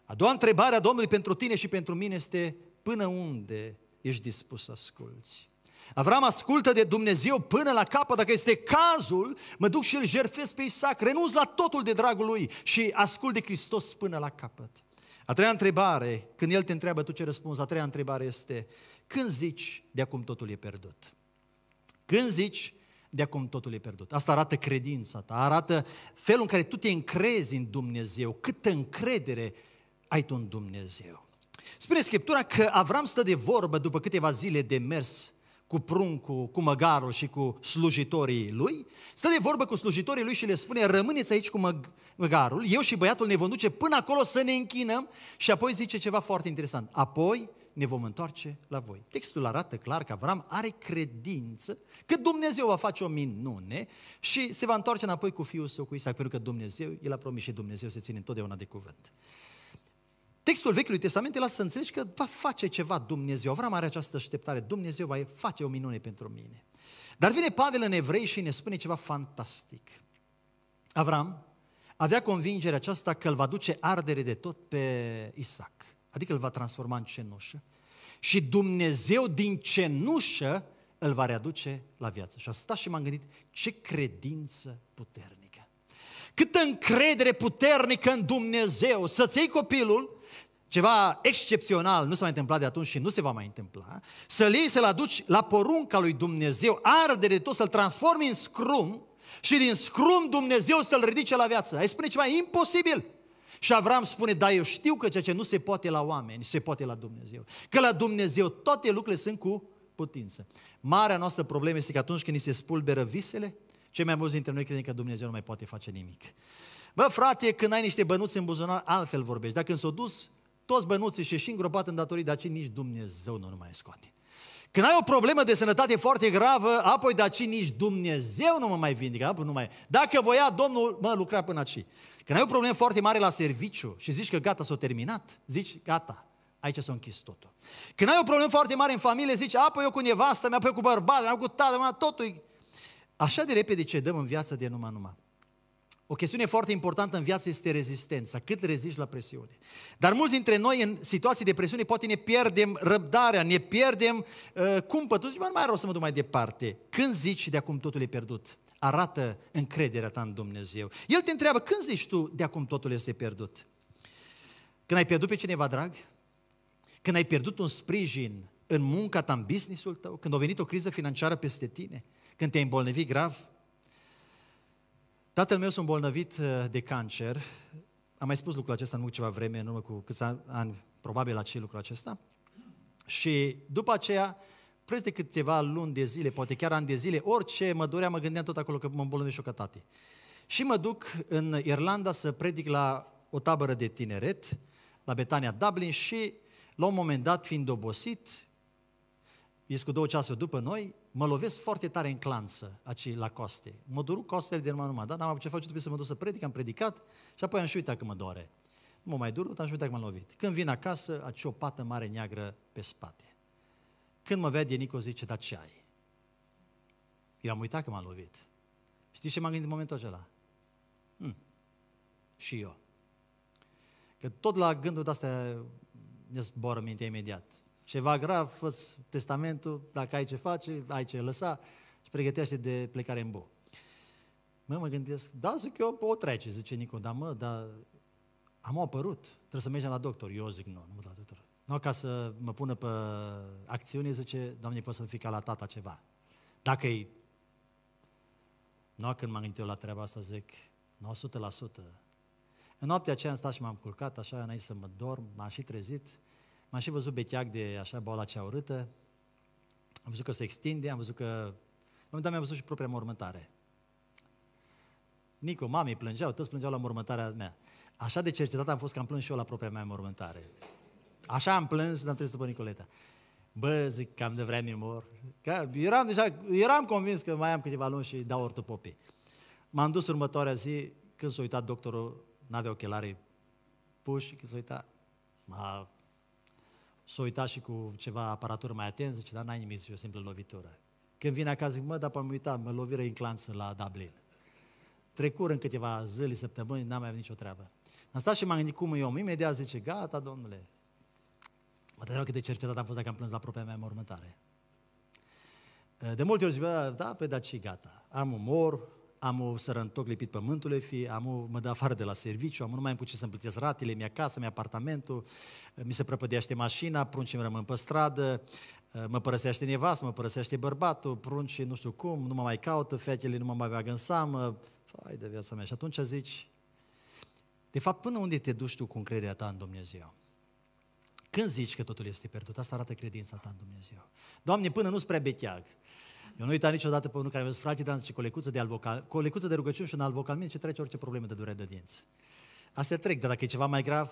A doua întrebare a Domnului pentru tine și pentru mine este până unde ești dispus să asculți? Avram ascultă de Dumnezeu până la capăt, dacă este cazul, mă duc și îl jerfesc pe Isaac, renunț la totul de dragul lui și ascult de Hristos până la capăt. A treia întrebare, când el te întreabă, tu ce răspunzi? A treia întrebare este, când zici de acum totul e pierdut? Când zici, de acum totul e pierdut. Asta arată credința ta, arată felul în care tu te încrezi în Dumnezeu, câtă încredere ai tu în Dumnezeu. Spune Scriptura că Avram stă de vorbă după câteva zile de mers cu pruncul, cu măgarul și cu slujitorii lui, stă de vorbă cu slujitorii lui și le spune, rămâneți aici cu măgarul, eu și băiatul ne vom duce până acolo să ne închinăm și apoi zice ceva foarte interesant. Apoi ne vom întoarce la voi. Textul arată clar că Avram are credință că Dumnezeu va face o minune și se va întoarce înapoi cu fiul său, cu Isaac, pentru că Dumnezeu, el a promis și Dumnezeu se ține întotdeauna de cuvânt. Textul Vechiului Testament te lasă să înțelegi că va face ceva Dumnezeu. Avram are această așteptare, Dumnezeu va face o minune pentru mine. Dar vine Pavel în evrei și ne spune ceva fantastic. Avram avea convingerea aceasta că îl va duce ardere de tot pe Isaac. Adică îl va transforma în cenușă și Dumnezeu din cenușă îl va readuce la viață. Și a stat și m-am gândit ce credință puternică. Câtă încredere puternică în Dumnezeu să-ți iei copilul ceva excepțional nu s-a mai întâmplat de atunci și nu se va mai întâmpla, să-l iei, să-l aduci la porunca lui Dumnezeu, arde de tot, să-l transformi în scrum și din scrum Dumnezeu să-l ridice la viață. Ai spune ceva imposibil. Și Avram spune, da, eu știu că ceea ce nu se poate la oameni, se poate la Dumnezeu. Că la Dumnezeu toate lucrurile sunt cu putință. Marea noastră problemă este că atunci când ni se spulberă visele, cei mai mulți dintre noi credem că Dumnezeu nu mai poate face nimic. Bă, frate, când ai niște bănuți în buzunar, altfel vorbești. Dacă când s-au dus toți bănuții și și îngropat în datorii, dar ce nici Dumnezeu nu, nu mai scoate. Când ai o problemă de sănătate foarte gravă, apoi de nici Dumnezeu nu mă mai vindecă, nu mai... Dacă voia Domnul, mă, lucra până aci. Când ai o problemă foarte mare la serviciu și zici că gata, s-a terminat, zici gata, aici s-a închis totul. Când ai o problemă foarte mare în familie, zici, apoi eu cu nevastă, mi apoi cu bărbat, mi cu tată, mea, totul. Așa de repede ce dăm în viață de numai numai. O chestiune foarte importantă în viață este rezistența, cât reziști la presiune. Dar mulți dintre noi în situații de presiune poate ne pierdem răbdarea, ne pierdem uh, cumpătul, zici, mă, nu mai rău să mă duc mai departe. Când zici de acum totul e pierdut? Arată încrederea ta în Dumnezeu. El te întreabă, când zici tu de acum totul este pierdut? Când ai pierdut pe cineva drag? Când ai pierdut un sprijin în munca ta, în business-ul tău? Când a venit o criză financiară peste tine? Când te-ai îmbolnăvit grav? Tatăl meu sunt bolnăvit uh, de cancer. Am mai spus lucrul acesta în mult ceva vreme, în urmă cu câțiva ani, probabil acel lucru acesta. Și după aceea, preț de câteva luni de zile, poate chiar ani de zile, orice mă dorea, mă gândeam tot acolo că mă îmbolnăvesc și o catate. Și mă duc în Irlanda să predic la o tabără de tineret, la Betania Dublin și la un moment dat, fiind obosit, Ies cu două ceasuri după noi, mă lovesc foarte tare în clanță, aici la coste. Mă doru costele de numai numai, da? N-am avut ce face, trebuie să mă duc să predic, am predicat și apoi am și uitat că mă doare. Nu mă mai dar am și uitat că m-am lovit. Când vin acasă, aici o pată mare neagră pe spate. Când mă vede, Nico zice, dar ce ai? Eu am uitat că m-am lovit. Știi ce m-am gândit în momentul acela? Hm. Și eu. Că tot la gândul ăsta ne zboară mintea imediat ceva grav, fă testamentul, dacă ai ce face, ai ce lăsa și pregătește de plecare în bu. Mă, mă gândesc, da, zic eu, o trece, zice Nicu, dar mă, dar am apărut, trebuie să mergem la doctor. Eu zic, nu, nu mă la doctor. Nu, ca să mă pună pe acțiune, zice, Doamne, pot să fi ca la tata ceva. Dacă e... Nu, când m-am gândit eu la treaba asta, zic, nu, 100%. În noaptea aceea am stat și m-am culcat, așa, înainte să mă dorm, m-am și trezit M-am și văzut becheac de așa boala cea urâtă, am văzut că se extinde, am văzut că... La un dat mi-am văzut și propria mormântare. Nico, mami plângeau, toți plângeau la mormântarea mea. Așa de cercetat am fost că am plâns și eu la propria mea mormântare. Așa am plâns, dar am trezit după Nicoleta. Bă, zic, cam de vreme mor. Că eram deja, eram convins că mai am câteva luni și dau ortopopii. M-am dus următoarea zi, când s-a uitat doctorul, n-avea ochelarii puși, când s-a uitat, m-a s-a uitat și cu ceva aparatură mai atent, zice, dar n-ai nimic, zice, o simplă lovitură. Când vine acasă, zic, mă, dar am uitat, mă loviră în clanță la Dublin. Trecur în câteva zile, săptămâni, n-am mai avut nicio treabă. Am stat și m-am gândit cum e om. Imediat zice, gata, domnule. Mă trebuie cât de cercetat am fost dacă am plâns la propria mea mormântare. De multe ori zic, da, pe da, și gata. Am umor, am o sărăntoc lipit pământului, fi, am o, mă dă afară de la serviciu, am nu mai am ce să-mi plătesc ratele, mi-a casă, mi-a apartamentul, mi se prăpădește mașina, prunci îmi rămân pe stradă, eh, mă părăsește nevastă, mă părăsește bărbatul, prunci nu știu cum, nu mă mai caută, fetele nu mă mai bagă în seamă, fai de viața mea. Și atunci zici, de fapt, până unde te duci tu cu încrederea ta în Dumnezeu? Când zici că totul este pierdut, asta arată credința ta în Dumnezeu. Doamne, până nu-ți prea becheag, eu nu uitam niciodată pe unul care mi-a zis, frate, dar zice, colecuță de, alvocal, de rugăciune și un alvocalmin ce trece orice probleme de durere de dinți. Astea trec, dar dacă e ceva mai grav,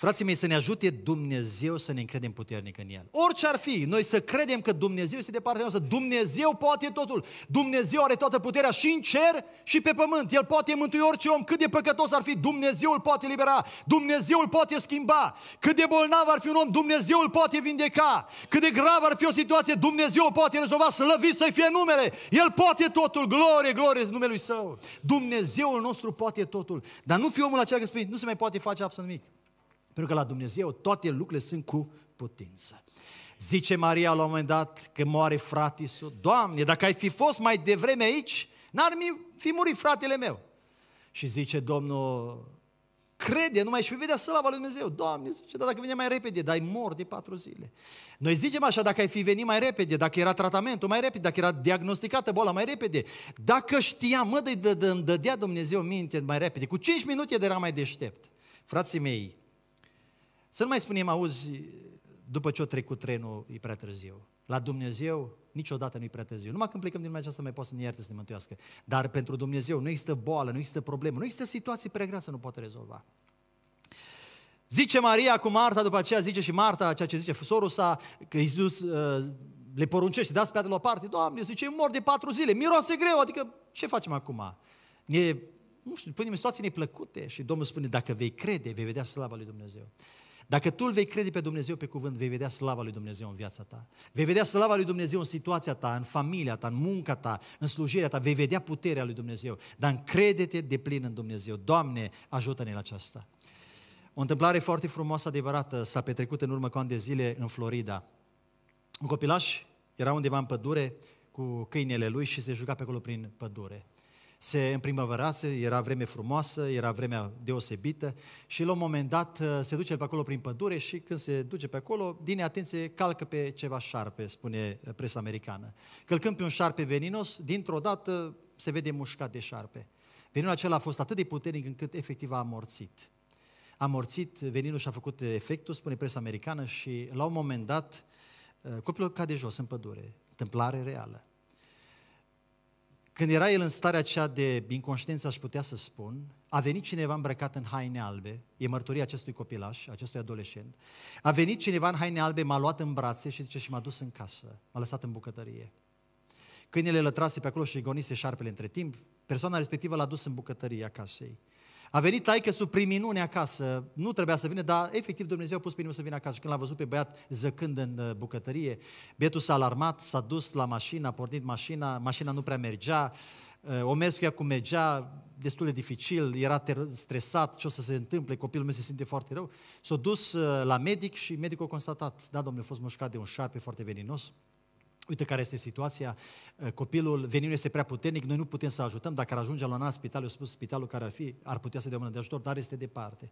Frații mei, să ne ajute Dumnezeu să ne încredem puternic în El. Orice ar fi, noi să credem că Dumnezeu este de partea noastră. Dumnezeu poate totul. Dumnezeu are toată puterea și în cer și pe pământ. El poate mântui orice om, cât de păcătos ar fi, Dumnezeu îl poate libera. Dumnezeu îl poate schimba. Cât de bolnav ar fi un om, Dumnezeu îl poate vindeca. Cât de grav ar fi o situație, Dumnezeu îl poate rezolva, slăvit să-i fie numele. El poate totul, glorie, glorie numelui Său. Dumnezeul nostru poate totul. Dar nu fi omul acela care spune, nu se mai poate face absolut nimic. Pentru că la Dumnezeu toate lucrurile sunt cu putință. Zice Maria la un moment dat că moare fratele său, Doamne, dacă ai fi fost mai devreme aici, n-ar fi murit fratele meu. Și zice Domnul, crede numai și vedea slava lui Dumnezeu. Doamne, zice, dar dacă vine mai repede, dai mor de patru zile. Noi zicem așa, dacă ai fi venit mai repede, dacă era tratamentul mai repede, dacă era diagnosticată boala mai repede, dacă știam, mă, de dădea Dumnezeu minte mai repede, cu cinci minute era mai deștept. Frații mei, să nu mai spunem, auzi, după ce o trecut trenul, e prea târziu. La Dumnezeu niciodată nu-i prea târziu. Numai când plecăm din lumea aceasta mai poate să ne ierte să ne mântuiască. Dar pentru Dumnezeu nu există boală, nu există problemă, nu există situații prea grea să nu poate rezolva. Zice Maria cu Marta, după aceea zice și Marta ceea ce zice sorul sa, că Iisus uh, le poruncește, dați pe la o parte, Doamne, zice, mor de patru zile, miroase greu, adică ce facem acum? Ne, nu știu, punem situații neplăcute și Domnul spune, dacă vei crede, vei vedea slava lui Dumnezeu. Dacă tu îl vei crede pe Dumnezeu pe cuvânt, vei vedea slava lui Dumnezeu în viața ta. Vei vedea slava lui Dumnezeu în situația ta, în familia ta, în munca ta, în slujirea ta. Vei vedea puterea lui Dumnezeu. Dar încrede-te de plin în Dumnezeu. Doamne, ajută-ne la aceasta. O întâmplare foarte frumoasă, adevărată, s-a petrecut în urmă cu ani de zile în Florida. Un copilaș era undeva în pădure cu câinele lui și se juca pe acolo prin pădure se împrimăvărase, era vreme frumoasă, era vremea deosebită și la un moment dat uh, se duce pe acolo prin pădure și când se duce pe acolo, din atenție calcă pe ceva șarpe, spune uh, presa americană. Călcând pe un șarpe veninos, dintr-o dată uh, se vede mușcat de șarpe. Veninul acela a fost atât de puternic încât efectiv a amorțit. A amorțit, veninul și-a făcut efectul, spune presa americană, și la un moment dat copilul cade jos în pădure. Întâmplare reală. Când era el în starea aceea de inconștiență, aș putea să spun, a venit cineva îmbrăcat în haine albe, e mărturia acestui copilaș, acestui adolescent, a venit cineva în haine albe, m-a luat în brațe și zice și m-a dus în casă, m-a lăsat în bucătărie. Câinele lătrase pe acolo și gonise șarpele între timp, persoana respectivă l-a dus în a casei. A venit taică sub minune acasă, nu trebuia să vină, dar efectiv Dumnezeu a pus pe inimă să vină acasă. Și când l-a văzut pe băiat zăcând în uh, bucătărie, bietul s-a alarmat, s-a dus la mașină, a pornit mașina, mașina nu prea mergea, uh, o mers cu ea cum mergea, destul de dificil, era stresat, ce o să se întâmple, copilul meu se simte foarte rău. S-a dus uh, la medic și medicul a constatat, da, domnule, a fost mușcat de un șarpe foarte veninos, uite care este situația, eh, copilul, venirul este prea puternic, noi nu putem să ajutăm, dacă ar ajunge la un alt spital, eu spus spitalul care ar fi, ar putea să dea mână de ajutor, dar este departe.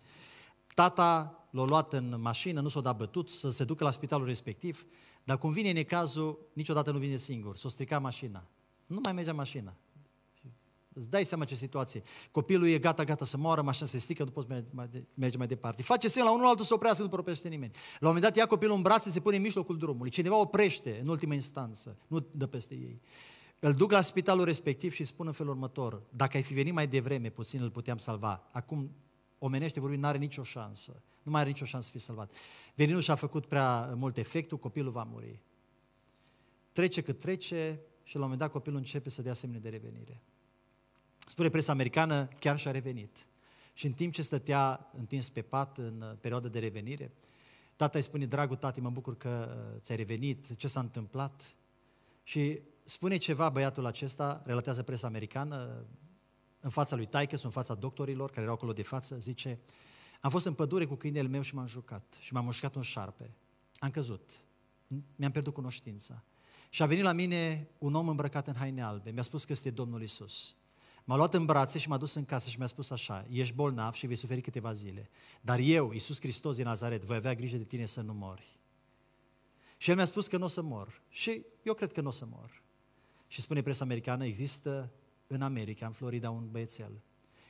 Tata l-a luat în mașină, nu s-a dat bătut, să se ducă la spitalul respectiv, dar cum vine necazul, niciodată nu vine singur, s-a stricat mașina. Nu mai mergea mașina. Îți dai seama ce situație. Copilul e gata, gata să moară, mașina se strică, nu poți merge mai, departe. Face semn la unul altul să oprească, nu oprește nimeni. La un moment dat ia copilul în brațe, se pune în mijlocul drumului. Cineva oprește în ultima instanță, nu dă peste ei. Îl duc la spitalul respectiv și spun în felul următor, dacă ai fi venit mai devreme, puțin îl puteam salva. Acum, omenește vorbim, nu are nicio șansă. Nu mai are nicio șansă să fie salvat. Veninul și-a făcut prea mult efectul, copilul va muri. Trece cât trece și la un moment dat copilul începe să dea semne de revenire. Spune presa americană, chiar și-a revenit. Și în timp ce stătea întins pe pat în uh, perioada de revenire, tata îi spune, dragul tati, mă bucur că uh, ți-ai revenit, ce s-a întâmplat? Și spune ceva băiatul acesta, relatează presa americană, uh, în fața lui Taică, în fața doctorilor care erau acolo de față, zice, am fost în pădure cu câinele meu și m-am jucat și m-am mușcat un șarpe. Am căzut. Hm? Mi-am pierdut cunoștința. Și a venit la mine un om îmbrăcat în haine albe. Mi-a spus că este Domnul Isus m-a luat în brațe și m-a dus în casă și mi-a spus așa, ești bolnav și vei suferi câteva zile, dar eu, Iisus Hristos din Nazaret, voi avea grijă de tine să nu mori. Și el mi-a spus că nu o să mor și eu cred că nu o să mor. Și spune presa americană, există în America, în Florida, un băiețel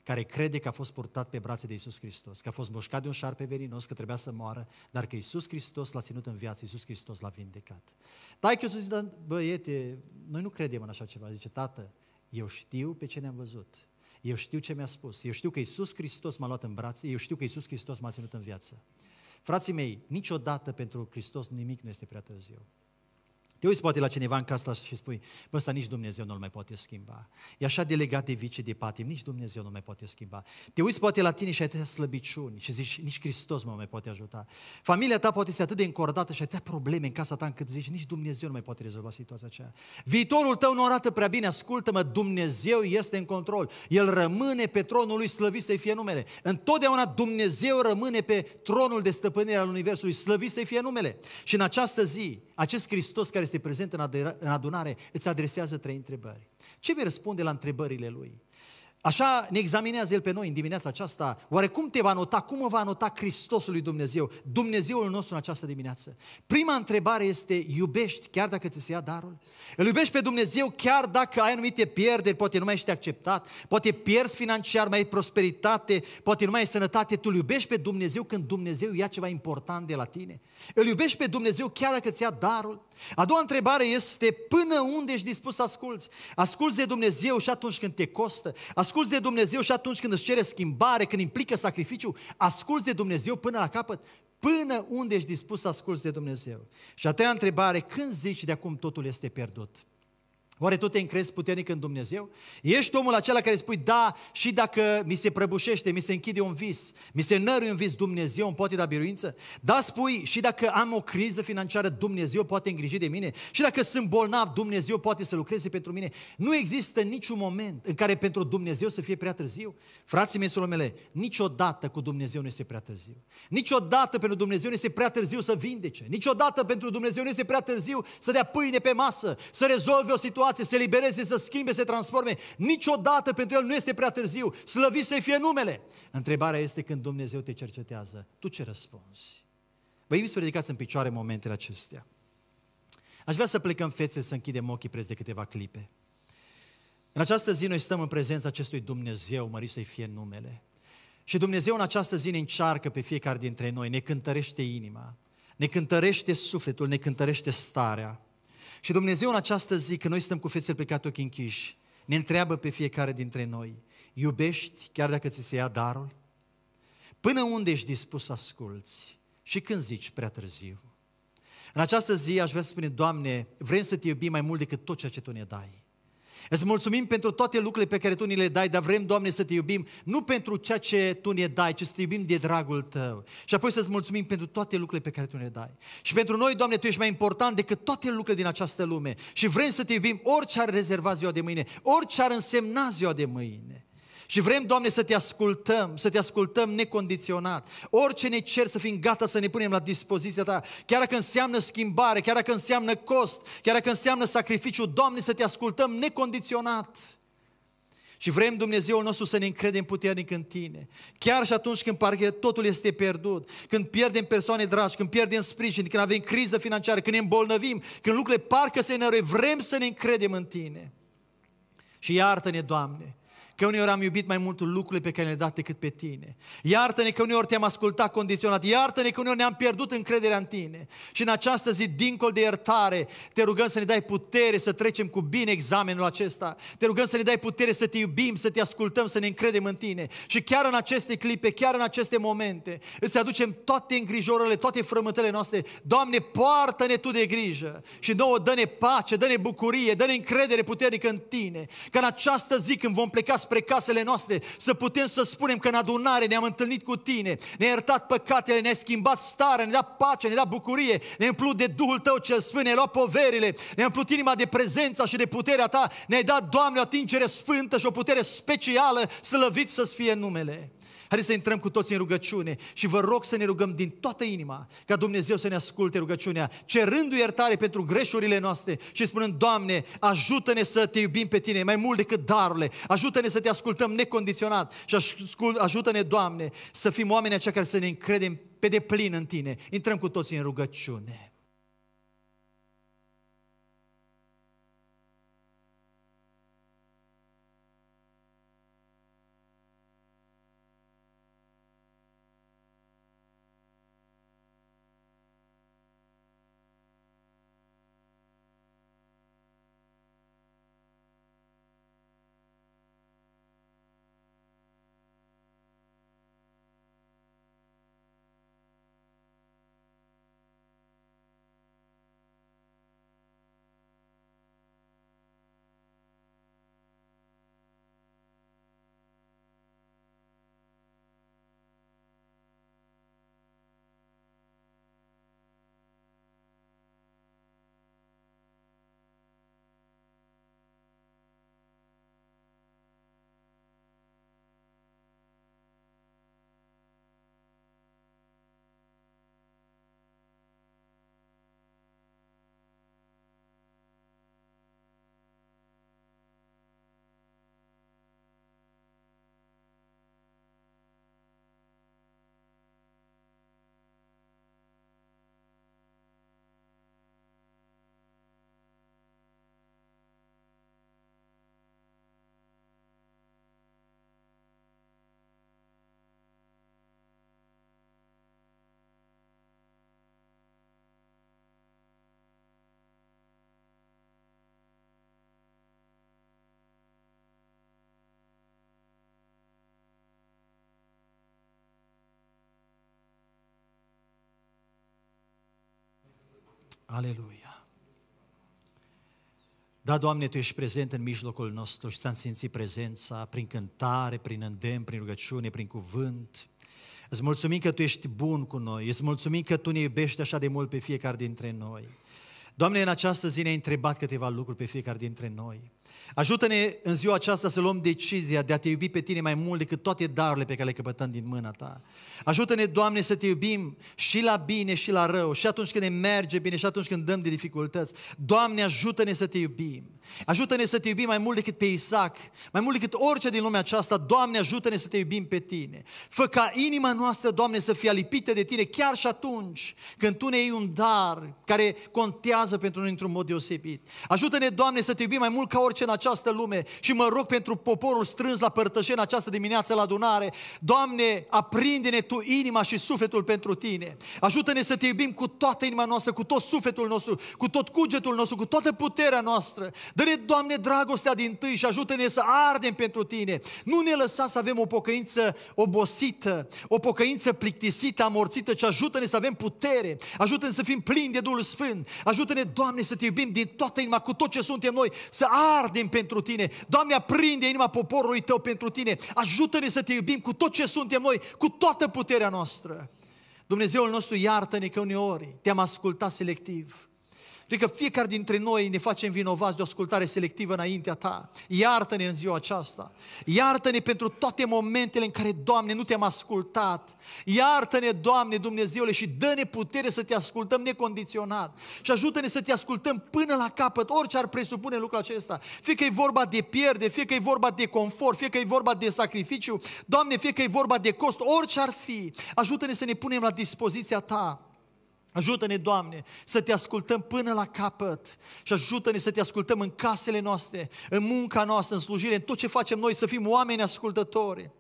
care crede că a fost purtat pe brațe de Isus Hristos, că a fost mușcat de un șarpe veninos, că trebuia să moară, dar că Isus Hristos l-a ținut în viață, Isus Hristos l-a vindecat. Taică Iisus zic: băiete, noi nu credem în așa ceva. Zice, tată, eu știu pe ce ne-am văzut. Eu știu ce mi-a spus. Eu știu că Isus Hristos m-a luat în brațe. Eu știu că Isus Hristos m-a ținut în viață. Frații mei, niciodată pentru Hristos nimic nu este prea târziu. Te uiți poate la cineva în casă și spui, bă, ăsta nici Dumnezeu nu-l mai poate schimba. E așa de legat de vice, de patim, nici Dumnezeu nu mai poate schimba. Te uiți poate la tine și ai atâtea slăbiciuni și zici, nici Hristos nu mai poate ajuta. Familia ta poate să atât de încordată și atâtea probleme în casa ta încât zici, nici Dumnezeu nu mai poate rezolva situația aceea. Viitorul tău nu arată prea bine, ascultă-mă, Dumnezeu este în control. El rămâne pe tronul lui slăvit să-i fie numele. Întotdeauna Dumnezeu rămâne pe tronul de stăpânire al Universului, slăvit să-i fie numele. Și în această zi, acest Hristos care este prezent în adunare, îți adresează trei întrebări. Ce vei răspunde la întrebările lui? Așa ne examinează El pe noi în dimineața aceasta. Oare cum te va nota? Cum mă va nota Hristosul lui Dumnezeu? Dumnezeul nostru în această dimineață. Prima întrebare este, iubești chiar dacă ți se ia darul? Îl iubești pe Dumnezeu chiar dacă ai anumite pierderi, poate nu mai ești acceptat, poate pierzi financiar, mai ai prosperitate, poate nu mai ai sănătate. Tu îl iubești pe Dumnezeu când Dumnezeu ia ceva important de la tine. Îl iubești pe Dumnezeu chiar dacă ți ia darul? A doua întrebare este, până unde ești dispus să asculți? Asculți de Dumnezeu și atunci când te costă. Asculți Asculți de Dumnezeu și atunci când îți cere schimbare, când implică sacrificiu, asculți de Dumnezeu până la capăt, până unde ești dispus să asculți de Dumnezeu. Și a treia întrebare, când zici de acum totul este pierdut? Oare tu te încrezi puternic în Dumnezeu? Ești omul acela care spui, da, și dacă mi se prăbușește, mi se închide un vis, mi se năruie un vis, Dumnezeu îmi poate da biruință? Da, spui, și dacă am o criză financiară, Dumnezeu poate îngriji de mine? Și dacă sunt bolnav, Dumnezeu poate să lucreze pentru mine? Nu există niciun moment în care pentru Dumnezeu să fie prea târziu. Frații mei, surorile mele, niciodată cu Dumnezeu nu este prea târziu. Niciodată pentru Dumnezeu nu este prea târziu să vindece. Niciodată pentru Dumnezeu nu este prea târziu să dea pâine pe masă, să rezolve o situație situație, se libereze, să schimbe, să transforme. Niciodată pentru El nu este prea târziu. Slăvi să fie numele. Întrebarea este când Dumnezeu te cercetează, tu ce răspunzi? Vă iubiți să ridicați în picioare momentele acestea. Aș vrea să plecăm fețele, să închidem ochii preț de câteva clipe. În această zi noi stăm în prezența acestui Dumnezeu, mări să-i fie numele. Și Dumnezeu în această zi ne încearcă pe fiecare dintre noi, ne cântărește inima, ne cântărește sufletul, ne cântărește starea. Și Dumnezeu în această zi, că noi stăm cu fețele plecate ochi închiși, ne întreabă pe fiecare dintre noi, iubești chiar dacă ți se ia darul? Până unde ești dispus să asculți? Și când zici prea târziu? În această zi aș vrea să spune, Doamne, vrem să te iubim mai mult decât tot ceea ce Tu ne dai. Îți mulțumim pentru toate lucrurile pe care Tu ni le dai, dar vrem, Doamne, să Te iubim nu pentru ceea ce Tu ne dai, ci să Te iubim de dragul Tău. Și apoi să-ți mulțumim pentru toate lucrurile pe care Tu ne dai. Și pentru noi, Doamne, Tu ești mai important decât toate lucrurile din această lume. Și vrem să Te iubim orice ar rezerva ziua de mâine, orice ar însemna ziua de mâine. Și vrem, Doamne, să Te ascultăm, să Te ascultăm necondiționat. Orice ne cer să fim gata să ne punem la dispoziția Ta, chiar dacă înseamnă schimbare, chiar dacă înseamnă cost, chiar dacă înseamnă sacrificiu, Doamne, să Te ascultăm necondiționat. Și vrem Dumnezeul nostru să ne încredem puternic în Tine. Chiar și atunci când parcă totul este pierdut, când pierdem persoane dragi, când pierdem sprijin, când avem criză financiară, când ne îmbolnăvim, când lucrurile parcă se înăre, vrem să ne încredem în Tine. Și iartă-ne, Doamne, că uneori am iubit mai mult lucrurile pe care le-ai dat decât pe tine. Iartă-ne că uneori te-am ascultat condiționat. Iartă-ne că uneori ne-am pierdut încrederea în tine. Și în această zi, dincolo de iertare, te rugăm să ne dai putere să trecem cu bine examenul acesta. Te rugăm să ne dai putere să te iubim, să te ascultăm, să ne încredem în tine. Și chiar în aceste clipe, chiar în aceste momente, îți aducem toate îngrijorările, toate frământele noastre. Doamne, poartă-ne Tu de grijă și nouă dă-ne pace, dă-ne bucurie, dă-ne încredere puternică în Tine. Că în această zi când vom pleca spre casele noastre, să putem să spunem că în adunare ne-am întâlnit cu tine, ne-ai iertat păcatele, ne-ai schimbat starea, ne-ai dat pace, ne-ai dat bucurie, ne-ai împlut de Duhul Tău cel Sfânt, ne-ai luat poverile, ne-ai împlut inima de prezența și de puterea Ta, ne-ai dat, Doamne, o atingere sfântă și o putere specială, slăvit să-ți fie numele. Haideți să intrăm cu toți în rugăciune și vă rog să ne rugăm din toată inima ca Dumnezeu să ne asculte rugăciunea, cerându-i iertare pentru greșurile noastre și spunând, Doamne, ajută-ne să te iubim pe Tine mai mult decât darurile, ajută-ne să te ascultăm necondiționat și ajută-ne, Doamne, să fim oameni aceia care să ne încredem pe deplin în Tine. Intrăm cu toții în rugăciune. Aleluia! Da, Doamne, Tu ești prezent în mijlocul nostru și ți-am simțit prezența prin cântare, prin îndemn, prin rugăciune, prin cuvânt. Îți mulțumim că Tu ești bun cu noi, îți mulțumim că Tu ne iubești așa de mult pe fiecare dintre noi. Doamne, în această zi ne-ai întrebat câteva lucruri pe fiecare dintre noi. Ajută-ne în ziua aceasta să luăm decizia de a te iubi pe tine mai mult decât toate darurile pe care le căpătăm din mâna ta. Ajută-ne, Doamne, să te iubim și la bine și la rău, și atunci când ne merge bine, și atunci când dăm de dificultăți. Doamne, ajută-ne să te iubim. Ajută-ne să te iubim mai mult decât pe Isaac, mai mult decât orice din lumea aceasta. Doamne, ajută-ne să te iubim pe Tine. Fă ca inima noastră, Doamne, să fie alipită de Tine chiar și atunci când Tu ne iei un dar care contează pentru noi într-un mod deosebit. Ajută-ne, Doamne, să te iubim mai mult ca orice în această lume și mă rog pentru poporul strâns la părtășe în această dimineață la adunare. Doamne, aprinde-ne Tu inima și sufletul pentru Tine. Ajută-ne să te iubim cu toată inima noastră, cu tot sufletul nostru, cu tot cugetul nostru, cu toată puterea noastră. Dă-ne, Doamne, dragostea din tâi și ajută-ne să ardem pentru Tine. Nu ne lăsa să avem o pocăință obosită, o pocăință plictisită, amorțită, ci ajută-ne să avem putere, ajută-ne să fim plini de Duhul Sfânt, ajută-ne, Doamne, să Te iubim din toată inima, cu tot ce suntem noi, să ardem pentru Tine. Doamne, aprinde inima poporului Tău pentru Tine, ajută-ne să Te iubim cu tot ce suntem noi, cu toată puterea noastră. Dumnezeul nostru iartă-ne că uneori te-am ascultat selectiv că fiecare dintre noi ne facem vinovați de o ascultare selectivă înaintea Ta. Iartă-ne în ziua aceasta. Iartă-ne pentru toate momentele în care, Doamne, nu Te-am ascultat. Iartă-ne, Doamne, Dumnezeule, și dă-ne putere să Te ascultăm necondiționat. Și ajută-ne să Te ascultăm până la capăt, orice ar presupune lucrul acesta. Fie că e vorba de pierde, fie că e vorba de confort, fie că e vorba de sacrificiu, Doamne, fie că e vorba de cost, orice ar fi, ajută-ne să ne punem la dispoziția Ta Ajută-ne, Doamne, să te ascultăm până la capăt și ajută-ne să te ascultăm în casele noastre, în munca noastră, în slujire, în tot ce facem noi, să fim oameni ascultători.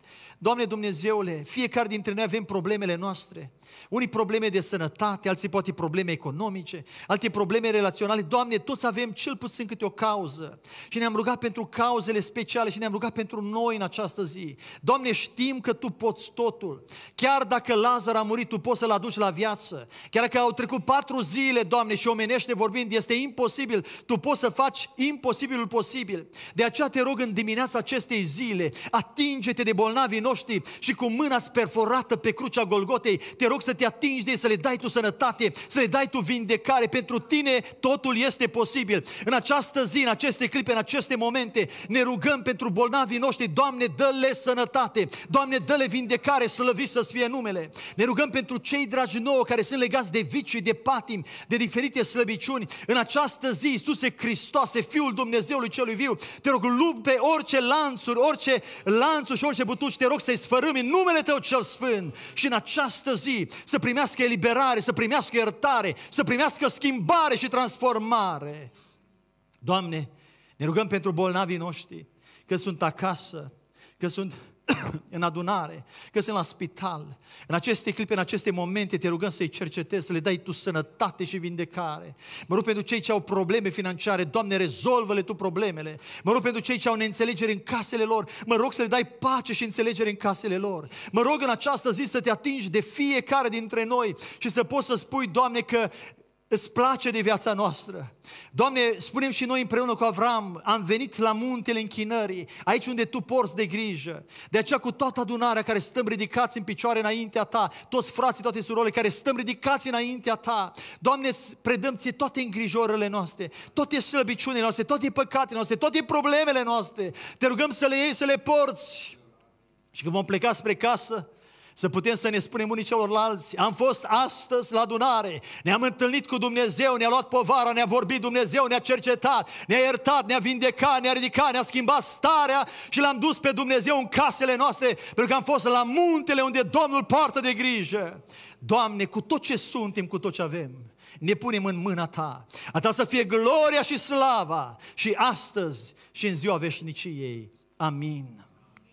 Doamne Dumnezeule, fiecare dintre noi avem problemele noastre. Unii probleme de sănătate, alții poate probleme economice, alte probleme relaționale. Doamne, toți avem cel puțin câte o cauză. Și ne-am rugat pentru cauzele speciale și ne-am rugat pentru noi în această zi. Doamne, știm că Tu poți totul. Chiar dacă Lazar a murit, Tu poți să-L aduci la viață. Chiar dacă au trecut patru zile, Doamne, și omenește vorbind, este imposibil. Tu poți să faci imposibilul posibil. De aceea te rog în dimineața acestei zile, atinge-te de bolnavi noștri și cu mâna sperforată pe crucea Golgotei, te rog să te atingi de ei, să le dai tu sănătate, să le dai tu vindecare. Pentru tine totul este posibil. În această zi, în aceste clipe, în aceste momente, ne rugăm pentru bolnavii noștri, Doamne, dă-le sănătate, Doamne, dă-le vindecare, slăvi să fie numele. Ne rugăm pentru cei dragi nouă care sunt legați de vicii, de patim, de diferite slăbiciuni. În această zi, Iisuse Hristoase, Fiul Dumnezeului Celui Viu, te rog, lupe orice lanțuri, orice lanțuri și orice butuci, te rog rog să-i sfărâm în numele Tău cel Sfânt și în această zi să primească eliberare, să primească iertare, să primească schimbare și transformare. Doamne, ne rugăm pentru bolnavii noștri, că sunt acasă, că sunt în adunare, că sunt la spital. În aceste clipe, în aceste momente, te rugăm să-i cercetezi, să le dai tu sănătate și vindecare. Mă rog pentru cei ce au probleme financiare, Doamne, rezolvă-le tu problemele. Mă rog pentru cei ce au neînțelegeri în casele lor, mă rog să le dai pace și înțelegere în casele lor. Mă rog în această zi să te atingi de fiecare dintre noi și să poți să spui, Doamne, că îți place de viața noastră. Doamne, spunem și noi împreună cu Avram, am venit la muntele închinării, aici unde Tu porți de grijă. De aceea cu toată adunarea care stăm ridicați în picioare înaintea Ta, toți frații, toate surorile care stăm ridicați înaintea Ta, Doamne, predăm Ție toate îngrijorările noastre, toate slăbiciunile noastre, toate păcatele noastre, toate problemele noastre. Te rugăm să le iei, să le porți. Și când vom pleca spre casă, să putem să ne spunem unii celorlalți, am fost astăzi la adunare, ne-am întâlnit cu Dumnezeu, ne-a luat povara, ne-a vorbit Dumnezeu, ne-a cercetat, ne-a iertat, ne-a vindecat, ne-a ridicat, ne-a schimbat starea și l-am dus pe Dumnezeu în casele noastre, pentru că am fost la muntele unde Domnul poartă de grijă. Doamne, cu tot ce suntem, cu tot ce avem, ne punem în mâna Ta. A Ta să fie gloria și slava și astăzi și în ziua veșniciei. Amin.